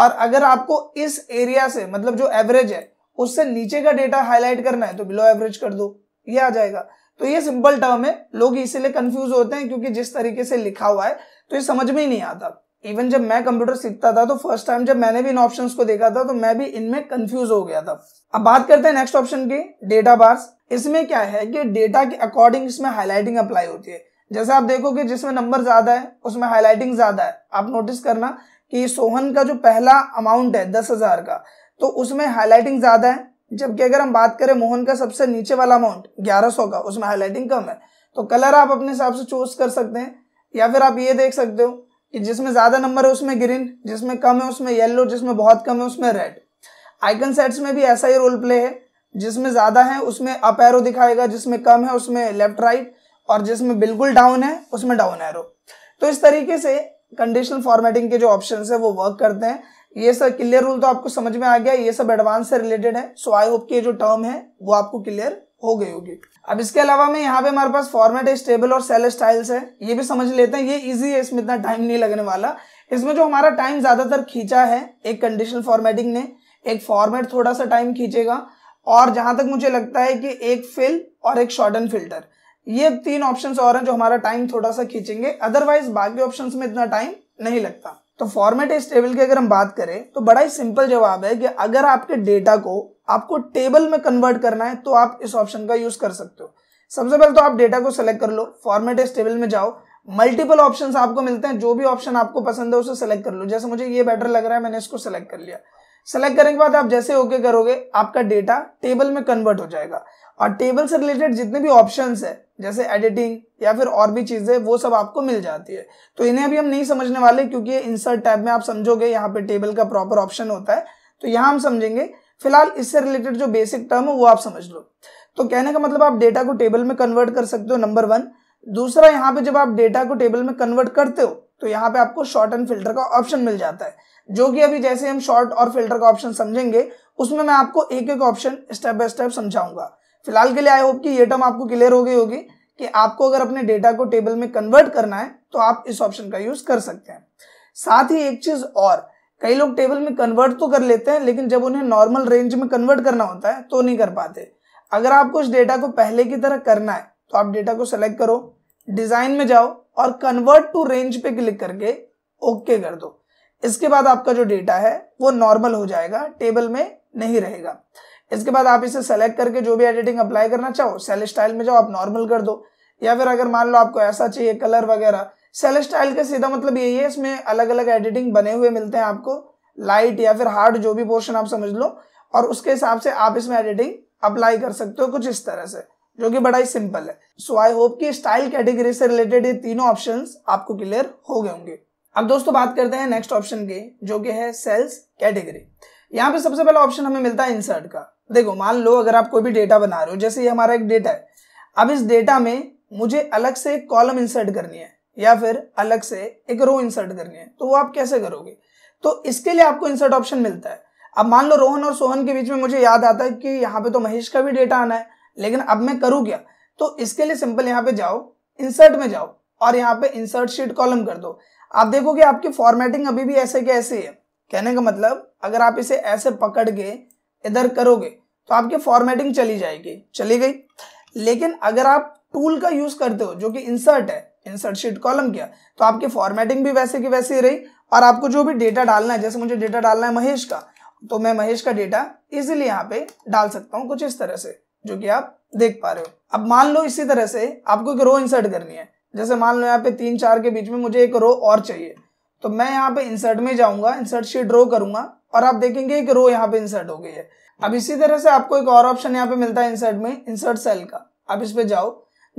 और अगर आपको इस एरिया से मतलब जो एवरेज है उससे नीचे का डेटा हाईलाइट करना है तो बिलो एवरेज कर दो ये आ जाएगा तो ये सिंपल टर्म है लोग इसीलिए कंफ्यूज होते हैं क्योंकि जिस तरीके से लिखा हुआ है तो ये समझ में ही नहीं आता इवन जब मैं कंप्यूटर सीखता था तो फर्स्ट टाइम जब मैंने भी इन ऑप्शंस को देखा था तो मैं भी इनमें कंफ्यूज हो गया था अब बात करते हैं नेक्स्ट ऑप्शन की डेटा बार्स इसमें क्या है कि डेटा के अकॉर्डिंग इसमें हाईलाइटिंग अप्लाई होती है जैसे आप देखो कि जिसमें नंबर ज्यादा है उसमें हाईलाइटिंग ज्यादा है आप नोटिस करना कि सोहन का जो पहला अमाउंट है दस हजार का तो उसमें हाईलाइटिंग ज़्यादा है जबकि अगर हम बात करें मोहन का सबसे नीचे वाला अमाउंट 1100 का उसमें हाईलाइटिंग कम है तो कलर आप अपने हिसाब से चूज कर सकते हैं या फिर आप ये देख सकते हो कि जिसमें ज़्यादा नंबर है उसमें ग्रीन जिसमें कम है उसमें येलो जिसमें बहुत कम है उसमें रेड आइकन सेट्स में भी ऐसा ही रोल प्ले है जिसमें ज़्यादा है उसमें अप एरो दिखाएगा जिसमें कम है उसमें लेफ्ट राइट और जिसमें बिल्कुल डाउन है उसमें डाउन एरो तो इस तरीके से कंडीशनल फॉर्मेटिंग के जो ऑप्शन है वो वर्क करते हैं ये सब क्लियर रूल तो आपको समझ में आ गया ये सब एडवांस से रिलेटेड है सो आई होप कि ये जो टर्म है वो आपको क्लियर हो गई होगी अब इसके अलावा में यहाँ पे हमारे पास फॉर्मेट स्टेबल और सेल स्टाइल्स है ये भी समझ लेते हैं ये इजी है इसमें इतना टाइम नहीं लगने वाला इसमें जो हमारा टाइम ज्यादातर खींचा है एक कंडीशन फॉर्मेटिंग ने एक फॉर्मेट थोड़ा सा टाइम खींचेगा और जहां तक मुझे लगता है कि एक फिल और एक शॉर्टन फिल्टर ये तीन ऑप्शन और हैं जो हमारा टाइम थोड़ा सा खींचेंगे अदरवाइज बाकी ऑप्शन में इतना टाइम नहीं लगता तो फॉर्मेट इस टेबल की अगर हम बात करें तो बड़ा ही सिंपल जवाब है कि अगर आपके डेटा को आपको टेबल में कन्वर्ट करना है तो आप इस ऑप्शन का यूज कर सकते हो सबसे पहले तो आप डेटा को सिलेक्ट कर लो फॉर्मेट इस टेबल में जाओ मल्टीपल ऑप्शंस आपको मिलते हैं जो भी ऑप्शन आपको पसंद है उसे सेलेक्ट कर लो जैसे मुझे ये बेटर लग रहा है मैंने इसको सेलेक्ट कर लिया सेलेक्ट करने के बाद आप जैसे ओके करोगे आपका डेटा टेबल में कन्वर्ट हो जाएगा और टेबल से रिलेटेड जितने भी ऑप्शन है जैसे एडिटिंग या फिर और भी चीजें वो सब आपको मिल जाती है तो इन्हें अभी हम नहीं समझने वाले क्योंकि इंसर्ट टैब में आप समझोगे यहाँ पे टेबल का प्रॉपर ऑप्शन होता है तो यहाँ हम समझेंगे फिलहाल इससे रिलेटेड जो बेसिक टर्म है वो आप समझ लो तो कहने का मतलब आप डेटा को टेबल में कन्वर्ट कर सकते हो नंबर वन दूसरा यहाँ पे जब आप डेटा को टेबल में कन्वर्ट करते हो तो यहाँ पे आपको शॉर्ट एंड फिल्टर का ऑप्शन मिल जाता है जो कि अभी जैसे हम शॉर्ट और फिल्टर का ऑप्शन समझेंगे उसमें मैं आपको एक एक ऑप्शन स्टेप बाय स्टेप समझाऊंगा फिलहाल के लिए आई होप कि ये टर्म आपको क्लियर हो गई होगी कि आपको अगर अपने डेटा को टेबल में कन्वर्ट करना है तो आप इस ऑप्शन का यूज कर सकते हैं साथ ही एक चीज और कई लोग टेबल में कन्वर्ट तो कर लेते हैं लेकिन जब उन्हें नॉर्मल रेंज में कन्वर्ट करना होता है तो नहीं कर पाते अगर आपको इस डेटा को पहले की तरह करना है तो आप डेटा को सेलेक्ट करो डिजाइन में जाओ और कन्वर्ट टू रेंज पे क्लिक करके ओके okay कर दो इसके बाद आपका जो डेटा है वो नॉर्मल हो जाएगा टेबल में नहीं रहेगा इसके बाद आप इसे सेलेक्ट करके जो भी एडिटिंग अप्लाई करना चाहो सेल स्टाइल में जाओ आप नॉर्मल कर दो या फिर अगर मान लो आपको ऐसा चाहिए कलर वगैरह सेल स्टाइल का सीधा मतलब यही है इसमें अलग अलग एडिटिंग बने हुए मिलते हैं आपको लाइट या फिर हार्ड जो भी पोर्शन आप समझ लो और उसके हिसाब से आप इसमें एडिटिंग अप्लाई कर सकते हो कुछ इस तरह से जो कि बड़ा ही सिंपल है सो आई होप कि स्टाइल कैटेगरी से रिलेटेड ये तीनों ऑप्शन आपको क्लियर हो गए होंगे अब दोस्तों बात करते हैं नेक्स्ट ऑप्शन के जो कि है सेल्स कैटेगरी यहाँ पे सबसे पहला ऑप्शन हमें मिलता है इंसर्ट का देखो मान लो अगर आप कोई भी डेटा बना रहे हो जैसे ये हमारा एक डेटा है अब इस डेटा में मुझे अलग से एक कॉलम इंसर्ट करनी है या फिर अलग से एक रो इंसर्ट करनी है तो वो आप कैसे करोगे तो इसके लिए आपको इंसर्ट ऑप्शन मिलता है अब मान लो रोहन और सोहन के बीच में मुझे याद आता है कि यहाँ पे तो महेश का भी डेटा आना है लेकिन अब मैं करूँ क्या तो इसके लिए सिंपल यहाँ पे जाओ इंसर्ट में जाओ और यहाँ पे इंसर्ट शीट कॉलम कर दो आप देखोगे आपकी फॉर्मेटिंग अभी भी ऐसे कैसे ऐसे है कहने का मतलब अगर आप इसे ऐसे पकड़ के इधर करोगे तो आपकी फॉर्मेटिंग चली जाएगी चली गई लेकिन अगर आप टूल का यूज करते हो जो कि इंसर्ट है इंसर्ट शीट कॉलम किया तो आपकी फॉर्मेटिंग भी वैसे की वैसे ही रही और आपको जो भी डेटा डालना है जैसे मुझे डेटा डालना है महेश का तो मैं महेश का डेटा इजिली यहाँ पे डाल सकता हूँ कुछ इस तरह से जो कि आप देख पा रहे हो अब मान लो इसी तरह से आपको एक रो इंसर्ट करनी है जैसे मान लो यहाँ पे तीन चार के बीच में मुझे एक रो और चाहिए तो मैं यहाँ पे इंसर्ट में जाऊंगा इंसर्ट शीट रो करूंगा और आप देखेंगे एक रो यहाँ पे इंसर्ट हो गई है अब इसी तरह से आपको एक और ऑप्शन यहाँ पे मिलता है इंसर्ट में इंसर्ट सेल का आप इस पे जाओ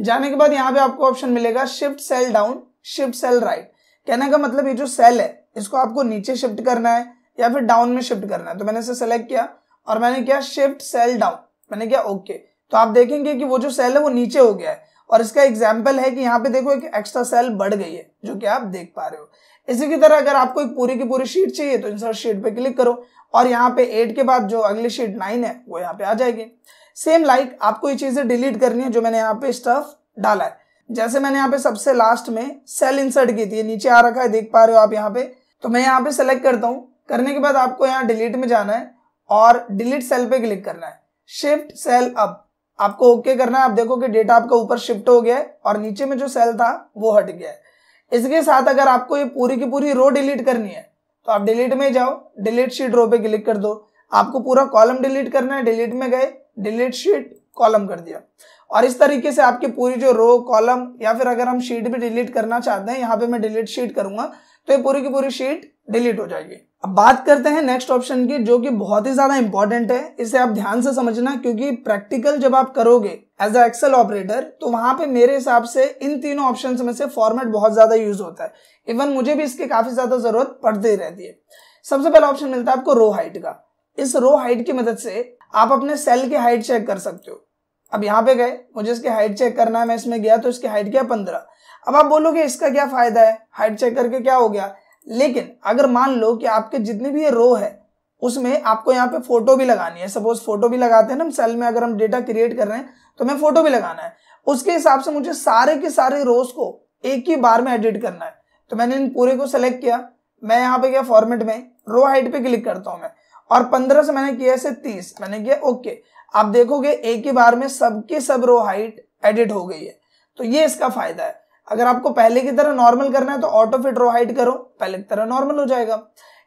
जाने के बाद यहाँ पे आपको ऑप्शन मिलेगा shift cell down shift cell right कहने का मतलब ये जो सेल है इसको आपको नीचे शिफ्ट करना है या फिर डाउन में शिफ्ट करना है तो मैंने इसे सेलेक्ट किया और मैंने किया शिफ्ट सेल डाउन मैंने क्या ओके तो आप देखेंगे कि वो जो सेल है वो नीचे हो गया है और इसका एग्जाम्पल है कि यहाँ पे देखो एक एक्स्ट्रा सेल बढ़ गई है जो कि आप देख पा रहे हो इसी की तरह अगर आपको एक पूरी की पूरी शीट चाहिए तो इंसर्ट शीट पे क्लिक करो और यहाँ पे एट के बाद जो अगली शीट नाइन है वो यहाँ पे आ जाएगी सेम लाइक like, आपको ये चीजें डिलीट करनी है जो मैंने यहाँ पे स्टफ डाला है जैसे मैंने यहाँ पे सबसे लास्ट में सेल इंसर्ट की थी नीचे आ रखा है देख पा रहे हो आप यहाँ पे तो मैं यहाँ पे सेलेक्ट करता हूँ करने के बाद आपको यहाँ डिलीट में जाना है और डिलीट सेल पे क्लिक करना है शिफ्ट सेल अप आपको ओके okay करना है आप देखो कि डेटा आपका ऊपर शिफ्ट हो गया है और नीचे में जो सेल था वो हट गया है इसके साथ अगर आपको ये पूरी की पूरी रो डिलीट करनी है तो आप डिलीट में जाओ डिलीट शीट रो पे क्लिक कर दो आपको पूरा कॉलम डिलीट करना है डिलीट में गए डिलीट शीट कॉलम कर दिया और इस तरीके से आपकी पूरी जो रो कॉलम या फिर अगर हम शीट भी डिलीट करना चाहते हैं यहाँ पे मैं डिलीट शीट करूंगा तो ये पूरी की पूरी शीट डिलीट हो जाएगी अब बात करते हैं नेक्स्ट ऑप्शन की जो कि बहुत ही ज्यादा इंपॉर्टेंट है इसे आप ध्यान से समझना क्योंकि प्रैक्टिकल जब आप करोगे एज अ एक्सेल ऑपरेटर तो वहां पे मेरे हिसाब से इन तीनों ऑप्शन में से फॉर्मेट बहुत ज्यादा यूज होता है इवन मुझे भी इसकी काफी ज्यादा जरूरत पड़ती रहती है सबसे पहला ऑप्शन मिलता है आपको रो हाइट का इस रो हाइट की मदद से आप अपने सेल की हाइट चेक कर सकते हो अब यहाँ पे गए मुझे इसकी हाइट चेक करना है मैं इसमें गया तो इसकी हाइट क्या पंद्रह अब आप बोलोगे इसका क्या फायदा है हाइट चेक करके क्या हो गया लेकिन अगर मान लो कि आपके जितने भी ये रो है उसमें आपको यहाँ पे फोटो भी लगानी है सपोज फोटो भी लगाते हैं ना सेल में अगर हम डेटा क्रिएट कर रहे हैं तो हमें फोटो भी लगाना है उसके हिसाब से मुझे सारे के सारे रोज को एक ही बार में एडिट करना है तो मैंने इन पूरे को सेलेक्ट किया मैं यहाँ पे गया फॉर्मेट में रो हाइट पे क्लिक करता हूँ मैं और पंद्रह से मैंने किया इसे तीस मैंने किया ओके आप देखोगे एक ही बार में सबके सब रो हाइट एडिट हो गई है तो ये इसका फायदा है अगर आपको पहले की तरह नॉर्मल करना है तो ऑटो फिट रो हाइट करो पहले की तरह नॉर्मल हो जाएगा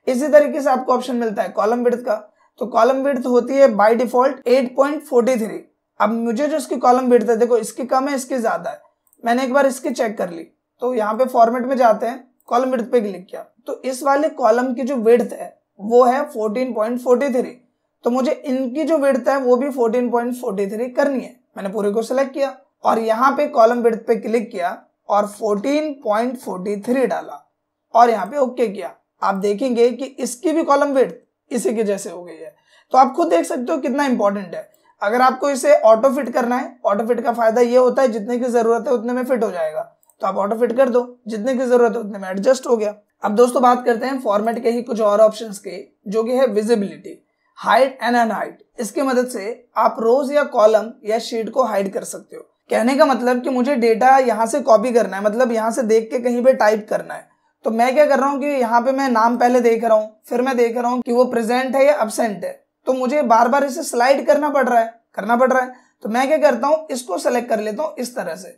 इसी तरीके से आपको ऑप्शन मिलता है कॉलम विड्थ का तो कॉलम विड्थ होती है बाय डिफॉल्ट 8.43 अब मुझे जो इसकी कॉलम विड्थ है देखो इसकी कम है इसकी ज्यादा है मैंने एक बार इसकी चेक कर ली तो यहाँ पे फॉर्मेट में जाते हैं कॉलम विड्थ पे क्लिक किया तो इस वाले कॉलम की जो विड्थ है वो है फोर्टीन तो मुझे इनकी जो विड्थ है वो भी फोर्टीन करनी है मैंने पूरे को सिलेक्ट किया और यहाँ पे कॉलम विड्थ पे क्लिक किया और 14.43 डाला और यहाँ पे ओके किया आप देखेंगे कि इसकी भी कॉलम वेट इसी के जैसे हो गई है तो आप खुद देख सकते हो कितना इंपॉर्टेंट है अगर आपको इसे ऑटो फिट करना है ऑटो फिट का फायदा ये होता है जितने की जरूरत है उतने में फिट हो जाएगा तो आप ऑटो फिट कर दो जितने की जरूरत है उतने में एडजस्ट हो गया अब दोस्तों बात करते हैं फॉर्मेट के ही कुछ और ऑप्शंस के जो कि है विजिबिलिटी हाइट एंड अनहाइट इसकी मदद से आप रोज या कॉलम या शीट को हाइड कर सकते हो कहने का मतलब कि मुझे डेटा यहाँ से कॉपी करना है मतलब यहाँ से देख के कहीं पे टाइप करना है तो मैं क्या कर रहा हूँ कि यहाँ पे मैं नाम पहले देख रहा हूँ फिर मैं देख रहा हूँ कि वो प्रेजेंट है या अबसेंट है तो मुझे बार बार इसे स्लाइड करना पड़ रहा है करना पड़ रहा है तो मैं क्या करता हूँ इसको सेलेक्ट कर लेता हूँ इस तरह से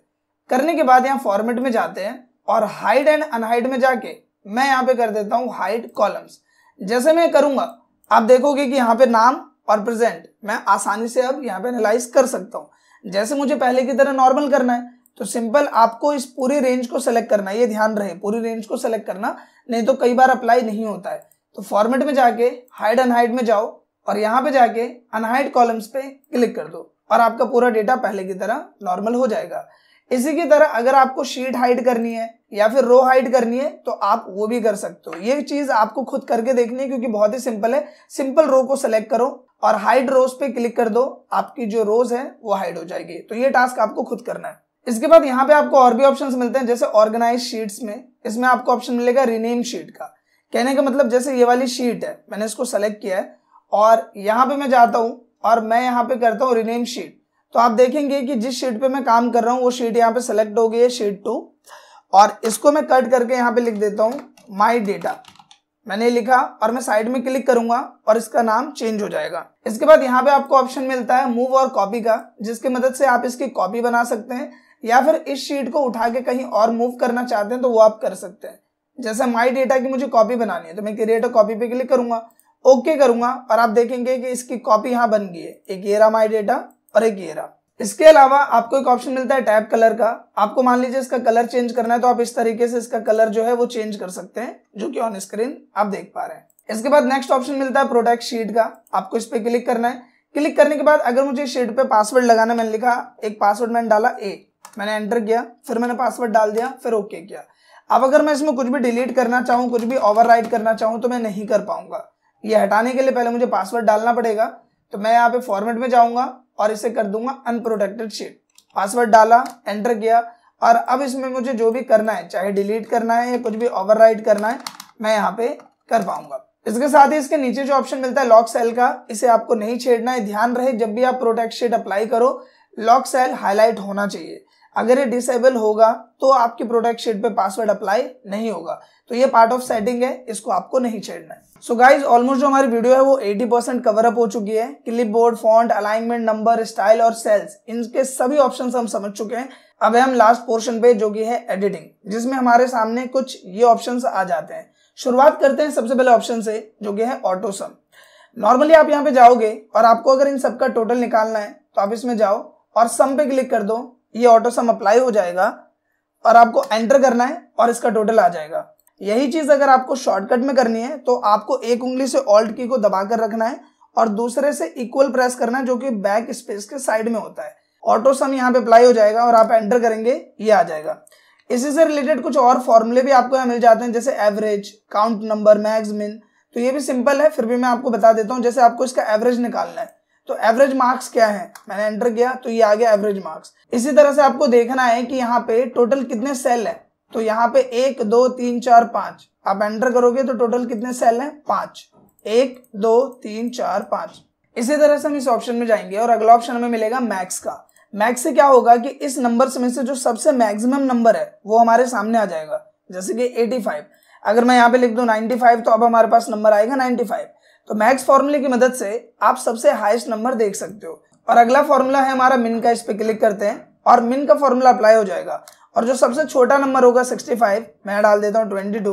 करने के बाद यहाँ फॉर्मेट में जाते हैं और हाइट एंड अनहाइट में जाके मैं यहाँ पे कर देता हूँ हाइट कॉलम्स जैसे मैं करूंगा आप देखोगे कि यहाँ पे नाम और प्रेजेंट मैं आसानी से अब यहाँ पे एनालाइज कर सकता हूँ जैसे मुझे पहले की तरह नॉर्मल करना है तो सिंपल आपको इस पूरी रेंज को सेलेक्ट करना है ये ध्यान रहे पूरी रेंज को सेलेक्ट करना नहीं तो कई बार अप्लाई नहीं होता है तो फॉर्मेट में जाके हाइड अनहाइड में जाओ और यहाँ पे जाके अनहाइड कॉलम्स पे क्लिक कर दो और आपका पूरा डेटा पहले की तरह नॉर्मल हो जाएगा इसी की तरह अगर आपको शीट हाइड करनी है या फिर रो हाइड करनी है तो आप वो भी कर सकते हो ये चीज आपको खुद करके देखनी है क्योंकि बहुत ही सिंपल है सिंपल रो को सेलेक्ट करो और हाइड रोज पे क्लिक कर दो आपकी जो रोज है वो हाइड हो जाएगी तो ये टास्क आपको खुद करना है इसके बाद यहाँ पे आपको और भी ऑप्शन मिलते हैं जैसे ऑर्गेनाइज शीट्स में इसमें आपको ऑप्शन मिलेगा रिनेम शीट का कहने का मतलब जैसे ये वाली शीट है मैंने इसको सेलेक्ट किया है और यहाँ पे मैं जाता हूँ और मैं यहाँ पे करता हूँ रिनेम शीट तो आप देखेंगे कि जिस शीट पे मैं काम कर रहा हूँ वो शीट यहाँ पे सेलेक्ट हो गई है शीट टू और इसको मैं कट करके यहाँ पे लिख देता हूँ माई डेटा मैंने लिखा और मैं साइड में क्लिक करूंगा और इसका नाम चेंज हो जाएगा इसके बाद यहाँ पे आपको ऑप्शन मिलता है मूव और कॉपी का जिसकी मदद से आप इसकी कॉपी बना सकते हैं या फिर इस शीट को उठा के कहीं और मूव करना चाहते हैं तो वो आप कर सकते हैं जैसे माई डेटा की मुझे कॉपी बनानी है तो मैं क्रिएट कॉपी पे क्लिक करूंगा ओके करूंगा और आप देखेंगे कि इसकी कॉपी यहाँ बन गई है एक ये रहा माई डेटा और एक ये रहा इसके अलावा आपको एक ऑप्शन मिलता है टैब कलर का आपको मान लीजिए इसका कलर चेंज करना है तो आप इस तरीके से इसका कलर जो है वो चेंज कर सकते हैं जो कि ऑन स्क्रीन आप देख पा रहे हैं इसके बाद नेक्स्ट ऑप्शन मिलता है प्रोटेक्ट शीट का आपको इस पर क्लिक करना है क्लिक करने के बाद अगर मुझे शीट पे पासवर्ड लगाना मैंने लिखा एक पासवर्ड मैंने डाला ए मैंने एंटर किया फिर मैंने पासवर्ड डाल दिया फिर ओके किया अब अगर मैं इसमें कुछ भी डिलीट करना चाहूँ कुछ भी ओवर करना चाहूँ तो मैं नहीं कर पाऊंगा ये हटाने के लिए पहले मुझे पासवर्ड डालना पड़ेगा तो मैं यहाँ पे फॉर्मेट में जाऊंगा और इसे कर दूंगा अनप्रोटेक्टेड शीट पासवर्ड डाला एंटर किया और अब इसमें मुझे जो भी करना है चाहे डिलीट करना है या कुछ भी ओवरराइड करना है मैं यहाँ पे कर पाऊंगा इसके साथ ही इसके नीचे जो ऑप्शन मिलता है लॉक सेल का इसे आपको नहीं छेड़ना है ध्यान रहे जब भी आप प्रोटेक्ट शीट अप्लाई करो लॉक सेल हाईलाइट होना चाहिए अगर ये डिसेबल होगा तो आपकी प्रोडक्ट शीट पे पासवर्ड अप्लाई नहीं होगा तो ये पार्ट ऑफ सेटिंग है इसको आपको नहीं छेड़ना है सो गाइज ऑलमोस्ट जो हमारी वीडियो है वो 80 परसेंट कवर अप हो चुकी है clipboard font alignment number style और सेल्स इनके सभी ऑप्शन हम समझ चुके हैं अब हम लास्ट पोर्शन पे जो की है एडिटिंग जिसमें हमारे सामने कुछ ये ऑप्शन आ जाते हैं शुरुआत करते हैं सबसे पहले ऑप्शन से जो की है ऑटोसम नॉर्मली आप यहाँ पे जाओगे और आपको अगर इन सबका टोटल निकालना है तो आप इसमें जाओ और सम पे क्लिक कर दो ये ऑटो सम अप्लाई हो जाएगा और आपको एंटर करना है और इसका टोटल आ जाएगा यही चीज अगर आपको शॉर्टकट में करनी है तो आपको एक उंगली से ऑल्ट की को दबा कर रखना है और दूसरे से इक्वल प्रेस करना है जो कि बैक स्पेस के साइड में होता है ऑटो सम यहाँ पे अप्लाई हो जाएगा और आप एंटर करेंगे ये आ जाएगा इसी से रिलेटेड कुछ और फॉर्मूले भी आपको यहाँ मिल जाते हैं जैसे average count number max min तो ये भी सिंपल है फिर भी मैं आपको बता देता हूँ जैसे आपको इसका एवरेज निकालना है तो एवरेज मार्क्स क्या है मैंने एंटर किया तो ये आ गया एवरेज मार्क्स इसी तरह से आपको देखना है कि यहाँ पे टोटल कितने सेल है तो यहाँ पे एक दो तीन चार पांच आप एंटर करोगे तो टोटल कितने सेल है पांच एक दो तीन चार पांच इसी तरह से हम इस ऑप्शन में जाएंगे और अगला ऑप्शन हमें मिलेगा मैक्स का मैक्स से क्या होगा कि इस नंबर में से जो सबसे मैक्सिमम नंबर है वो हमारे सामने आ जाएगा जैसे कि 85 अगर मैं यहाँ पे लिख दू 95 तो अब हमारे पास नंबर आएगा 95 तो मैक्स फॉर्मूले की मदद से आप सबसे हाइस्ट नंबर देख सकते हो और अगला फॉर्मूला है हमारा मिन का इस पर क्लिक करते हैं और मिन का फॉर्मूला अप्लाई हो जाएगा और जो सबसे छोटा नंबर होगा 65 मैं डाल देता हूँ 22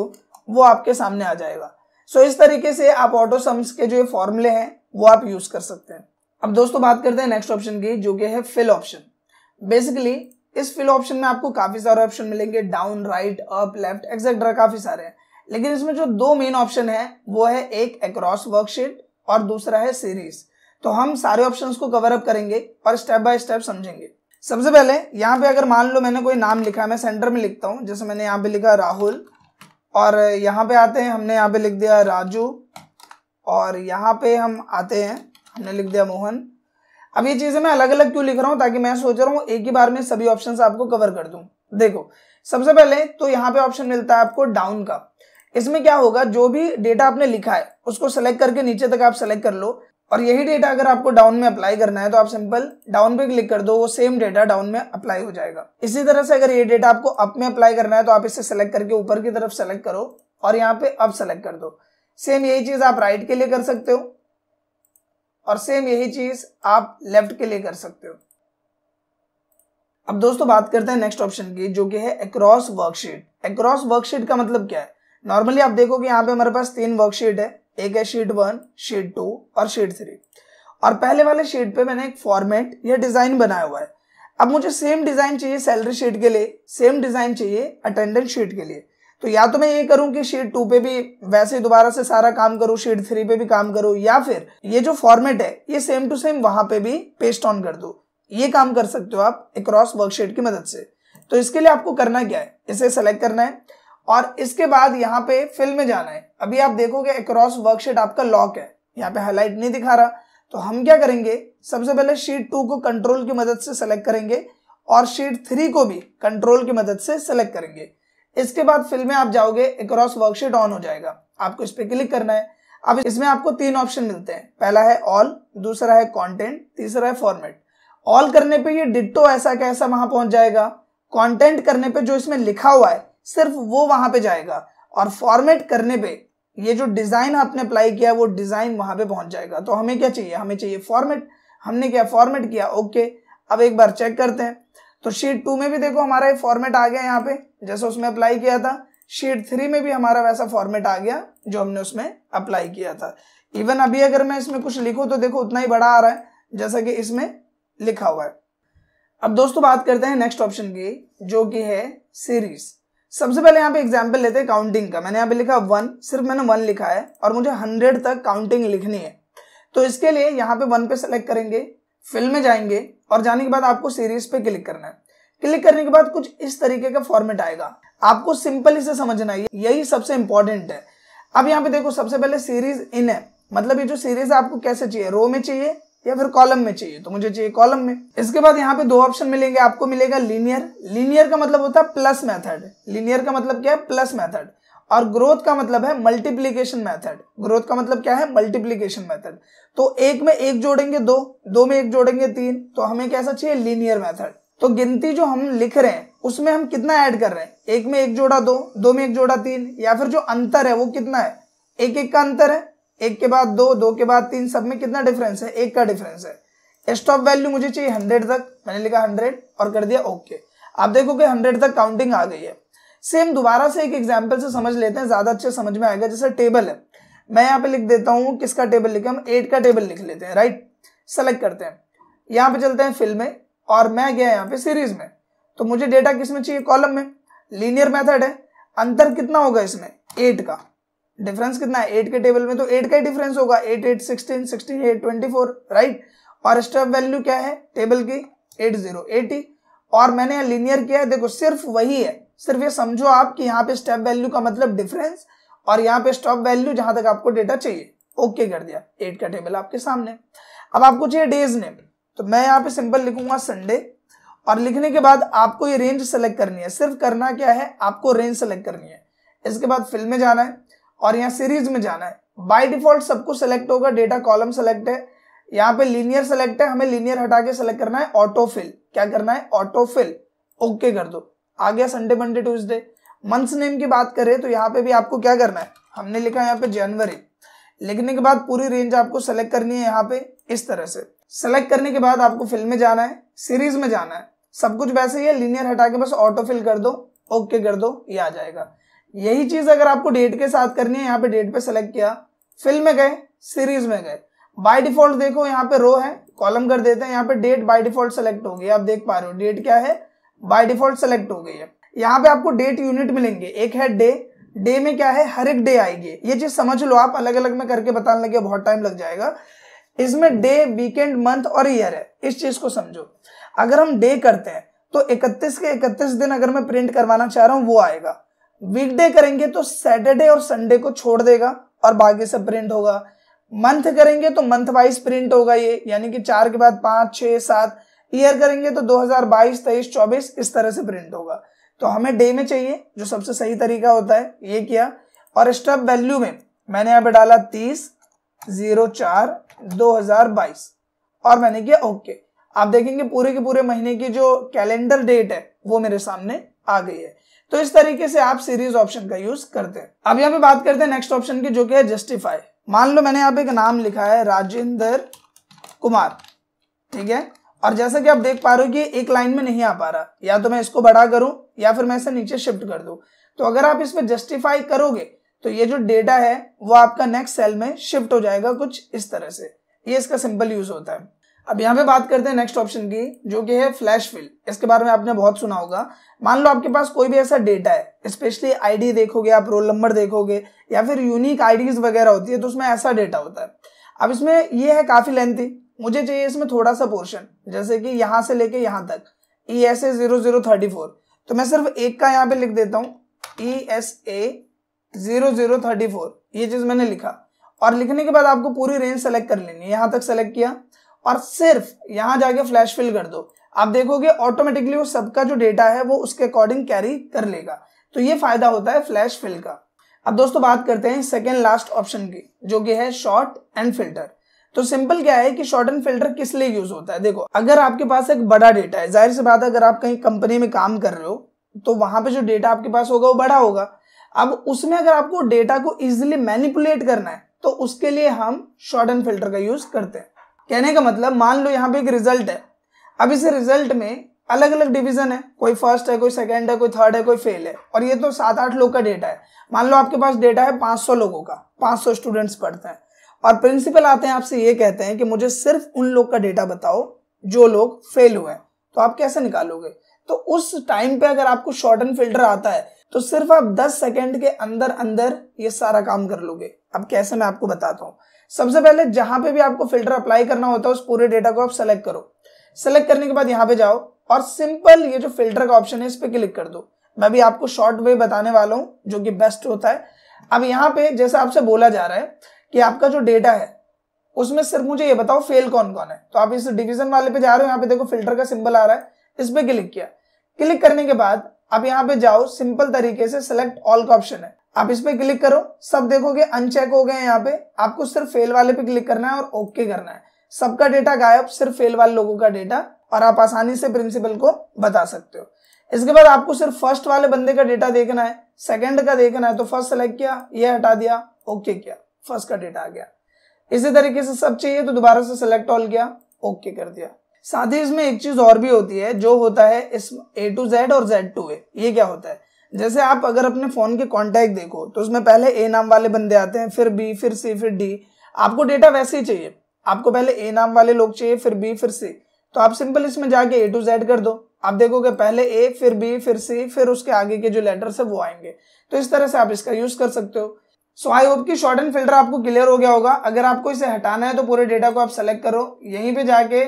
वो आपके सामने आ जाएगा सो so, इस तरीके से आप ऑटो सम्स के जो ये फॉर्मूले हैं वो आप यूज कर सकते हैं अब दोस्तों बात करते हैं नेक्स्ट ऑप्शन की जो कि है फिल ऑप्शन बेसिकली इस फिल ऑप्शन में आपको काफी सारे ऑप्शन मिलेंगे down right up left etcetera काफी सारे हैं लेकिन इसमें जो दो मेन ऑप्शन है वो है एक अक्रॉस वर्कशीट और दूसरा है सीरीज तो हम सारे ऑप्शंस को कवर अप करेंगे और स्टेप बाय स्टेप समझेंगे सबसे पहले यहाँ पे अगर मान लो मैंने कोई नाम लिखा है मैं सेंटर में लिखता हूँ जैसे मैंने यहाँ पे लिखा राहुल और यहाँ पे आते हैं हमने यहाँ पे लिख दिया राजू और यहाँ पे हम आते हैं हमने लिख दिया मोहन अब ये चीजें मैं अलग अलग क्यों लिख रहा हूँ ताकि मैं सोच रहा हूँ एक ही बार में सभी ऑप्शन आपको कवर कर दू देखो सबसे पहले तो यहाँ पे ऑप्शन मिलता है आपको डाउन का इसमें क्या होगा जो भी डेटा आपने लिखा है उसको सेलेक्ट करके नीचे तक आप सेलेक्ट कर लो और यही डेटा अगर आपको डाउन में अप्लाई करना है तो आप सिंपल डाउन पे क्लिक कर दो वो सेम डेटा डाउन में अप्लाई हो जाएगा इसी तरह से अगर ये डेटा आपको अप में अप्लाई करना है तो आप इसे सेलेक्ट करके ऊपर की तरफ सेलेक्ट करो और यहाँ पे अप सेलेक्ट कर दो सेम यही चीज आप राइट के लिए कर सकते हो और सेम यही चीज आप लेफ्ट के लिए कर सकते हो अब दोस्तों बात करते हैं नेक्स्ट ऑप्शन की जो कि है अक्रॉस वर्कशीट अक्रॉस वर्कशीट का मतलब क्या है नॉर्मली आप देखोगे यहाँ पे हमारे पास तीन वर्कशीट है एक है शीट वन शीट टू और शीट थ्री और पहले वाले शीट पे मैंने एक फॉर्मेट या डिजाइन बनाया हुआ है अब मुझे सेम डिजाइन चाहिए सैलरी शीट के लिए सेम डिजाइन चाहिए अटेंडेंस शीट के लिए तो या तो मैं ये करूं कि शीट टू पे भी वैसे ही दोबारा से सारा काम करूं शीट थ्री पे भी काम करूं या फिर ये जो फॉर्मेट है ये सेम टू सेम वहां पे भी पेस्ट ऑन कर दो ये काम कर सकते हो आप एक वर्कशीट की मदद से तो इसके लिए आपको करना क्या है इसे सेलेक्ट करना है और इसके बाद यहाँ पे फिल में जाना है अभी आप देखोगे अक्रॉस वर्कशीट आपका लॉक है यहाँ पे हाईलाइट नहीं दिखा रहा तो हम क्या करेंगे सबसे पहले शीट टू को कंट्रोल की मदद से सेलेक्ट करेंगे और शीट थ्री को भी कंट्रोल की मदद से सेलेक्ट करेंगे इसके बाद फिल्म में आप जाओगे अक्रॉस वर्कशीट ऑन हो जाएगा आपको इस पर क्लिक करना है अब इसमें आपको तीन ऑप्शन मिलते हैं पहला है ऑल दूसरा है कॉन्टेंट तीसरा है फॉर्मेट ऑल करने पे ये डिट्टो ऐसा कैसा वहां पहुंच जाएगा कंटेंट करने पे जो इसमें लिखा हुआ है सिर्फ वो वहां पे जाएगा और फॉर्मेट करने पे ये जो डिजाइन आपने अप्लाई किया वो डिजाइन वहां पे पहुंच जाएगा तो हमें क्या चाहिए हमें चाहिए फॉर्मेट हमने क्या फॉर्मेट किया ओके अब एक बार चेक करते हैं तो शीट टू में भी देखो हमारा फॉर्मेट आ गया यहाँ पे जैसे उसमें अप्लाई किया था शीट थ्री में भी हमारा वैसा फॉर्मेट आ गया जो हमने उसमें अप्लाई किया था इवन अभी अगर मैं इसमें कुछ लिखू तो देखो उतना ही बड़ा आ रहा है जैसा कि इसमें लिखा हुआ है अब दोस्तों बात करते हैं नेक्स्ट ऑप्शन की जो कि है सीरीज सबसे पहले यहाँ पे एग्जाम्पल लेते हैं काउंटिंग का मैंने यहाँ पे लिखा वन सिर्फ मैंने वन लिखा है और मुझे हंड्रेड तक काउंटिंग लिखनी है तो इसके लिए यहाँ पे वन पे सेलेक्ट करेंगे फिल्म में जाएंगे और जाने के बाद आपको सीरीज पे क्लिक करना है क्लिक करने के बाद कुछ इस तरीके का फॉर्मेट आएगा आपको सिंपल इसे समझना है यही सबसे इंपॉर्टेंट है अब यहाँ पे देखो सबसे पहले सीरीज इन है मतलब ये जो सीरीज आपको कैसे चाहिए रो में चाहिए या फिर कॉलम में चाहिए तो मुझे चाहिए कॉलम में इसके बाद यहाँ पे दो ऑप्शन मिलेंगे आपको मिलेगा लीनियर लीनियर का मतलब होता है प्लस मेथड लीनियर का मतलब क्या है प्लस मेथड और ग्रोथ का मतलब है मल्टीप्लीकेशन मेथड ग्रोथ का मतलब क्या है मल्टीप्लीकेशन मेथड तो एक में एक जोड़ेंगे दो दो में एक जोड़ेंगे तीन तो हमें कैसा चाहिए लीनियर मेथड तो गिनती जो हम लिख रहे हैं उसमें हम कितना ऐड कर रहे हैं एक में एक जोड़ा दो दो में एक जोड़ा तीन या फिर जो अंतर है वो कितना है एक एक का अंतर है एक के बाद दो दो के बाद तीन सब में कितना डिफरेंस है एक का डिफरेंस है स्टॉप वैल्यू मुझे चाहिए हंड्रेड तक मैंने लिखा हंड्रेड और कर दिया ओके आप देखो कि हंड्रेड तक काउंटिंग आ गई है सेम दोबारा से एक एग्जाम्पल से समझ लेते हैं ज्यादा अच्छे समझ में आएगा जैसे टेबल है मैं यहाँ पे लिख देता हूँ किसका टेबल लिखे हम एट का टेबल लिख लेते हैं राइट सेलेक्ट करते हैं यहाँ पे चलते हैं फिल्म में और मैं गया यहाँ पे सीरीज में तो मुझे डेटा किस में चाहिए कॉलम में लीनियर मेथड है अंतर कितना होगा इसमें एट का डिफरेंस कितना है एट के टेबल में तो एट का ही डिफरेंस होगा eight eight sixteen sixteen eight twenty four right और स्टेप वैल्यू क्या है टेबल की एट जीरो एटी और मैंने यहाँ लिनियर किया है देखो सिर्फ वही है सिर्फ ये समझो आप कि यहाँ पे स्टेप वैल्यू का मतलब डिफरेंस और यहाँ पे स्टॉप वैल्यू जहां तक आपको डेटा चाहिए ओके कर दिया एट का टेबल आपके सामने अब आपको चाहिए डेज नेम तो मैं यहाँ पे सिंपल लिखूंगा संडे और लिखने के बाद आपको ये रेंज सेलेक्ट करनी है सिर्फ करना क्या है आपको रेंज सेलेक्ट करनी है इसके बाद फिल्म में जाना है और यहाँ सीरीज में जाना है बाय डिफॉल्ट सब कुछ सेलेक्ट होगा डेटा कॉलम सेलेक्ट है यहाँ पे लीनियर सेलेक्ट है हमें लीनियर हटा के सेलेक्ट करना है ऑटोफिल क्या करना है ऑटोफिल ओके कर दो आ गया Sunday Monday Tuesday months name की बात करें तो यहाँ पे भी आपको क्या करना है हमने लिखा यहाँ पे जनवरी लिखने के बाद पूरी रेंज आपको सेलेक्ट करनी है यहाँ पे इस तरह से सेलेक्ट करने के बाद आपको फिल्म में जाना है सीरीज में जाना है सब कुछ वैसे ही है लीनियर हटा के बस ऑटोफिल कर दो ओके कर दो ये आ जाएगा यही चीज अगर आपको डेट के साथ करनी है यहाँ पे डेट पे सेलेक्ट किया फिल्म में गए सीरीज में गए बाय डिफॉल्ट देखो यहाँ पे रो है कॉलम कर देते हैं यहाँ पे डेट बाय डिफॉल्ट सेलेक्ट हो गई आप देख पा रहे हो डेट क्या है बाय डिफॉल्ट सेलेक्ट हो गई है यहाँ पे आपको डेट यूनिट मिलेंगे एक है डे डे में क्या है हर एक डे आएगी ये चीज समझ लो आप अलग अलग में करके बताने लगे बहुत टाइम लग जाएगा इसमें डे वीकेंड मंथ और ईयर है इस चीज को समझो अगर हम डे करते हैं तो 31 के 31 दिन अगर मैं प्रिंट करवाना चाह रहा हूँ वो आएगा वीकडे करेंगे तो सैटरडे और संडे को छोड़ देगा और बाकी सब प्रिंट होगा मंथ करेंगे तो मंथ वाइज प्रिंट होगा ये यानी कि चार के बाद पांच छह सात ईयर करेंगे तो 2022 हजार बाईस इस तरह से प्रिंट होगा तो हमें डे में चाहिए जो सबसे सही तरीका होता है ये किया और स्टॉप वैल्यू में मैंने यहाँ पे डाला तीस जीरो चार दो हजार बाईस और मैंने किया ओके आप देखेंगे पूरे के पूरे महीने की जो कैलेंडर डेट है वो मेरे सामने आ गई है तो इस तरीके से आप सीरीज ऑप्शन का यूज करते हैं अब यहाँ पे बात करते हैं नेक्स्ट ऑप्शन की जो कि है जस्टिफाई मान लो मैंने यहाँ पे एक नाम लिखा है राजेंद्र कुमार ठीक है और जैसा कि आप देख पा रहे हो कि एक लाइन में नहीं आ पा रहा या तो मैं इसको बड़ा करूं या फिर मैं इसे नीचे शिफ्ट कर दू तो अगर आप इसमें जस्टिफाई करोगे तो ये जो डेटा है वो आपका नेक्स्ट सेल में शिफ्ट हो जाएगा कुछ इस तरह से ये इसका सिंपल यूज होता है अब यहाँ पे बात करते हैं नेक्स्ट ऑप्शन की जो कि है फ्लैश फिल इसके बारे में आपने बहुत सुना होगा मान लो आपके पास कोई भी ऐसा डेटा है स्पेशली आईडी देखोगे आप रोल नंबर देखोगे या फिर यूनिक आईडीज वगैरह होती है तो उसमें ऐसा डेटा होता है अब इसमें ये है काफी लेंथी मुझे चाहिए इसमें थोड़ा सा पोर्शन जैसे कि यहाँ से लेके यहाँ तक E S A zero zero thirty four तो मैं सिर्फ एक का यहाँ पे लिख देता हूँ E S A zero zero thirty four ये चीज मैंने लिखा और लिखने के बाद आपको पूरी रेंज सेलेक्ट कर लेनी है यहाँ तक सेलेक्ट किया और सिर्फ यहां जाके फ्लैश फिल कर दो आप देखोगे ऑटोमेटिकली वो सबका जो डेटा है वो उसके अकॉर्डिंग कैरी कर लेगा तो ये फायदा होता है फ्लैश फिल का अब दोस्तों बात करते हैं सेकेंड लास्ट ऑप्शन की जो कि है शॉर्ट एंड फिल्टर तो सिंपल क्या है कि शॉर्ट एंड फिल्टर किस लिए यूज होता है देखो अगर आपके पास एक बड़ा डेटा है जाहिर सी बात है अगर आप कहीं कंपनी में काम कर रहे हो तो वहां पे जो डेटा आपके पास होगा वो बड़ा होगा अब उसमें अगर आपको डेटा को इजिली मैनिपुलेट करना है तो उसके लिए हम शॉर्ट एंड फिल्टर का यूज करते हैं कहने का मतलब मान लो यहाँ पे एक रिजल्ट है अब इस रिजल्ट में अलग अलग डिवीजन है कोई फर्स्ट है कोई सेकंड है कोई थर्ड है कोई फेल है और ये तो सात आठ लोग का डेटा है मान लो आपके पास डेटा है 500 लोगों का 500 स्टूडेंट्स पढ़ते हैं और प्रिंसिपल आते हैं आपसे ये कहते हैं कि मुझे सिर्फ उन लोग का डेटा बताओ जो लोग फेल हुए हैं तो आप कैसे निकालोगे तो उस टाइम पे अगर आपको शॉर्ट एंड फिल्टर आता है तो सिर्फ आप दस सेकेंड के अंदर अंदर ये सारा काम कर लोगे अब कैसे मैं आपको बताता हूँ सबसे पहले जहां पे भी आपको फिल्टर अप्लाई करना होता है उस पूरे डेटा को आप सेलेक्ट करो सेलेक्ट करने के बाद यहाँ पे जाओ और सिंपल ये जो फिल्टर का ऑप्शन है इस पर क्लिक कर दो मैं भी आपको शॉर्ट वे बताने वाला हूँ जो कि बेस्ट होता है अब यहाँ पे जैसा आपसे बोला जा रहा है कि आपका जो डेटा है उसमें सिर्फ मुझे ये बताओ फेल कौन कौन है तो आप इस डिवीजन वाले पे जा रहे हो यहाँ पे देखो फिल्टर का सिंबल आ रहा है इस पे क्लिक किया क्लिक करने के बाद आप यहाँ पे जाओ सिंपल तरीके से सिलेक्ट ऑल का ऑप्शन है आप इस पर क्लिक करो सब देखोगे अनचेक हो गए यहाँ पे आपको सिर्फ फेल वाले पे क्लिक करना है और ओके करना है सबका डेटा गायब सिर्फ फेल वाले लोगों का डेटा और आप आसानी से प्रिंसिपल को बता सकते हो इसके बाद आपको सिर्फ फर्स्ट वाले बंदे का डेटा देखना है सेकंड का देखना है तो फर्स्ट सेलेक्ट किया ये हटा दिया ओके किया फर्स्ट का डेटा आ गया इसी तरीके से सब चाहिए तो दोबारा से सेलेक्ट ऑल किया ओके कर दिया साथ ही इसमें एक चीज और भी होती है जो होता है इस ए टू जेड और जेड टू ए ये क्या होता है जैसे आप अगर अपने फ़ोन के कॉन्टैक्ट देखो तो उसमें पहले ए नाम वाले बंदे आते हैं फिर बी फिर सी फिर डी आपको डेटा वैसे ही चाहिए आपको पहले ए नाम वाले लोग चाहिए फिर बी फिर सी तो आप सिंपल इसमें जाके ए टू जेड कर दो आप देखोगे पहले ए फिर बी फिर सी फिर उसके आगे के जो लेटर्स है वो आएंगे तो इस तरह से आप इसका यूज कर सकते हो सो आई होप की शॉर्ट एंड फिल्टर आपको क्लियर हो गया होगा अगर आपको इसे हटाना है तो पूरे डेटा को आप सेलेक्ट करो यहीं पे जाके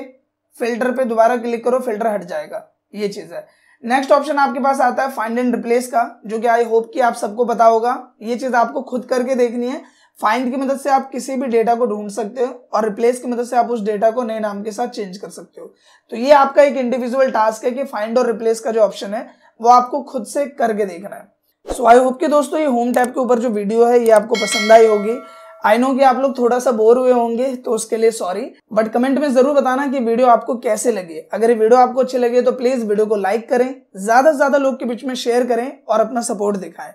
फिल्टर पे दोबारा क्लिक करो फिल्टर हट जाएगा ये चीज है नेक्स्ट ऑप्शन आपके पास आता है फाइंड एंड रिप्लेस का जो कि आई होप कि आप सबको पता होगा ये चीज आपको खुद करके देखनी है फाइंड की मदद से आप किसी भी डेटा को ढूंढ सकते हो और रिप्लेस की मदद से आप उस डेटा को नए नाम के साथ चेंज कर सकते हो तो ये आपका एक इंडिविजुअल टास्क है कि फाइंड और रिप्लेस का जो ऑप्शन है वो आपको खुद से करके देखना है सो आई होप कि दोस्तों ये होम टैप के ऊपर जो वीडियो है ये आपको पसंद आई होगी आई नो कि आप लोग थोड़ा सा बोर हुए होंगे तो उसके लिए सॉरी बट कमेंट में जरूर बताना कि वीडियो आपको कैसे लगे अगर ये वीडियो आपको अच्छी लगे तो प्लीज वीडियो को लाइक करें ज्यादा से ज्यादा लोग के बीच में शेयर करें और अपना सपोर्ट दिखाएं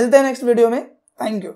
मिलते हैं नेक्स्ट वीडियो में थैंक यू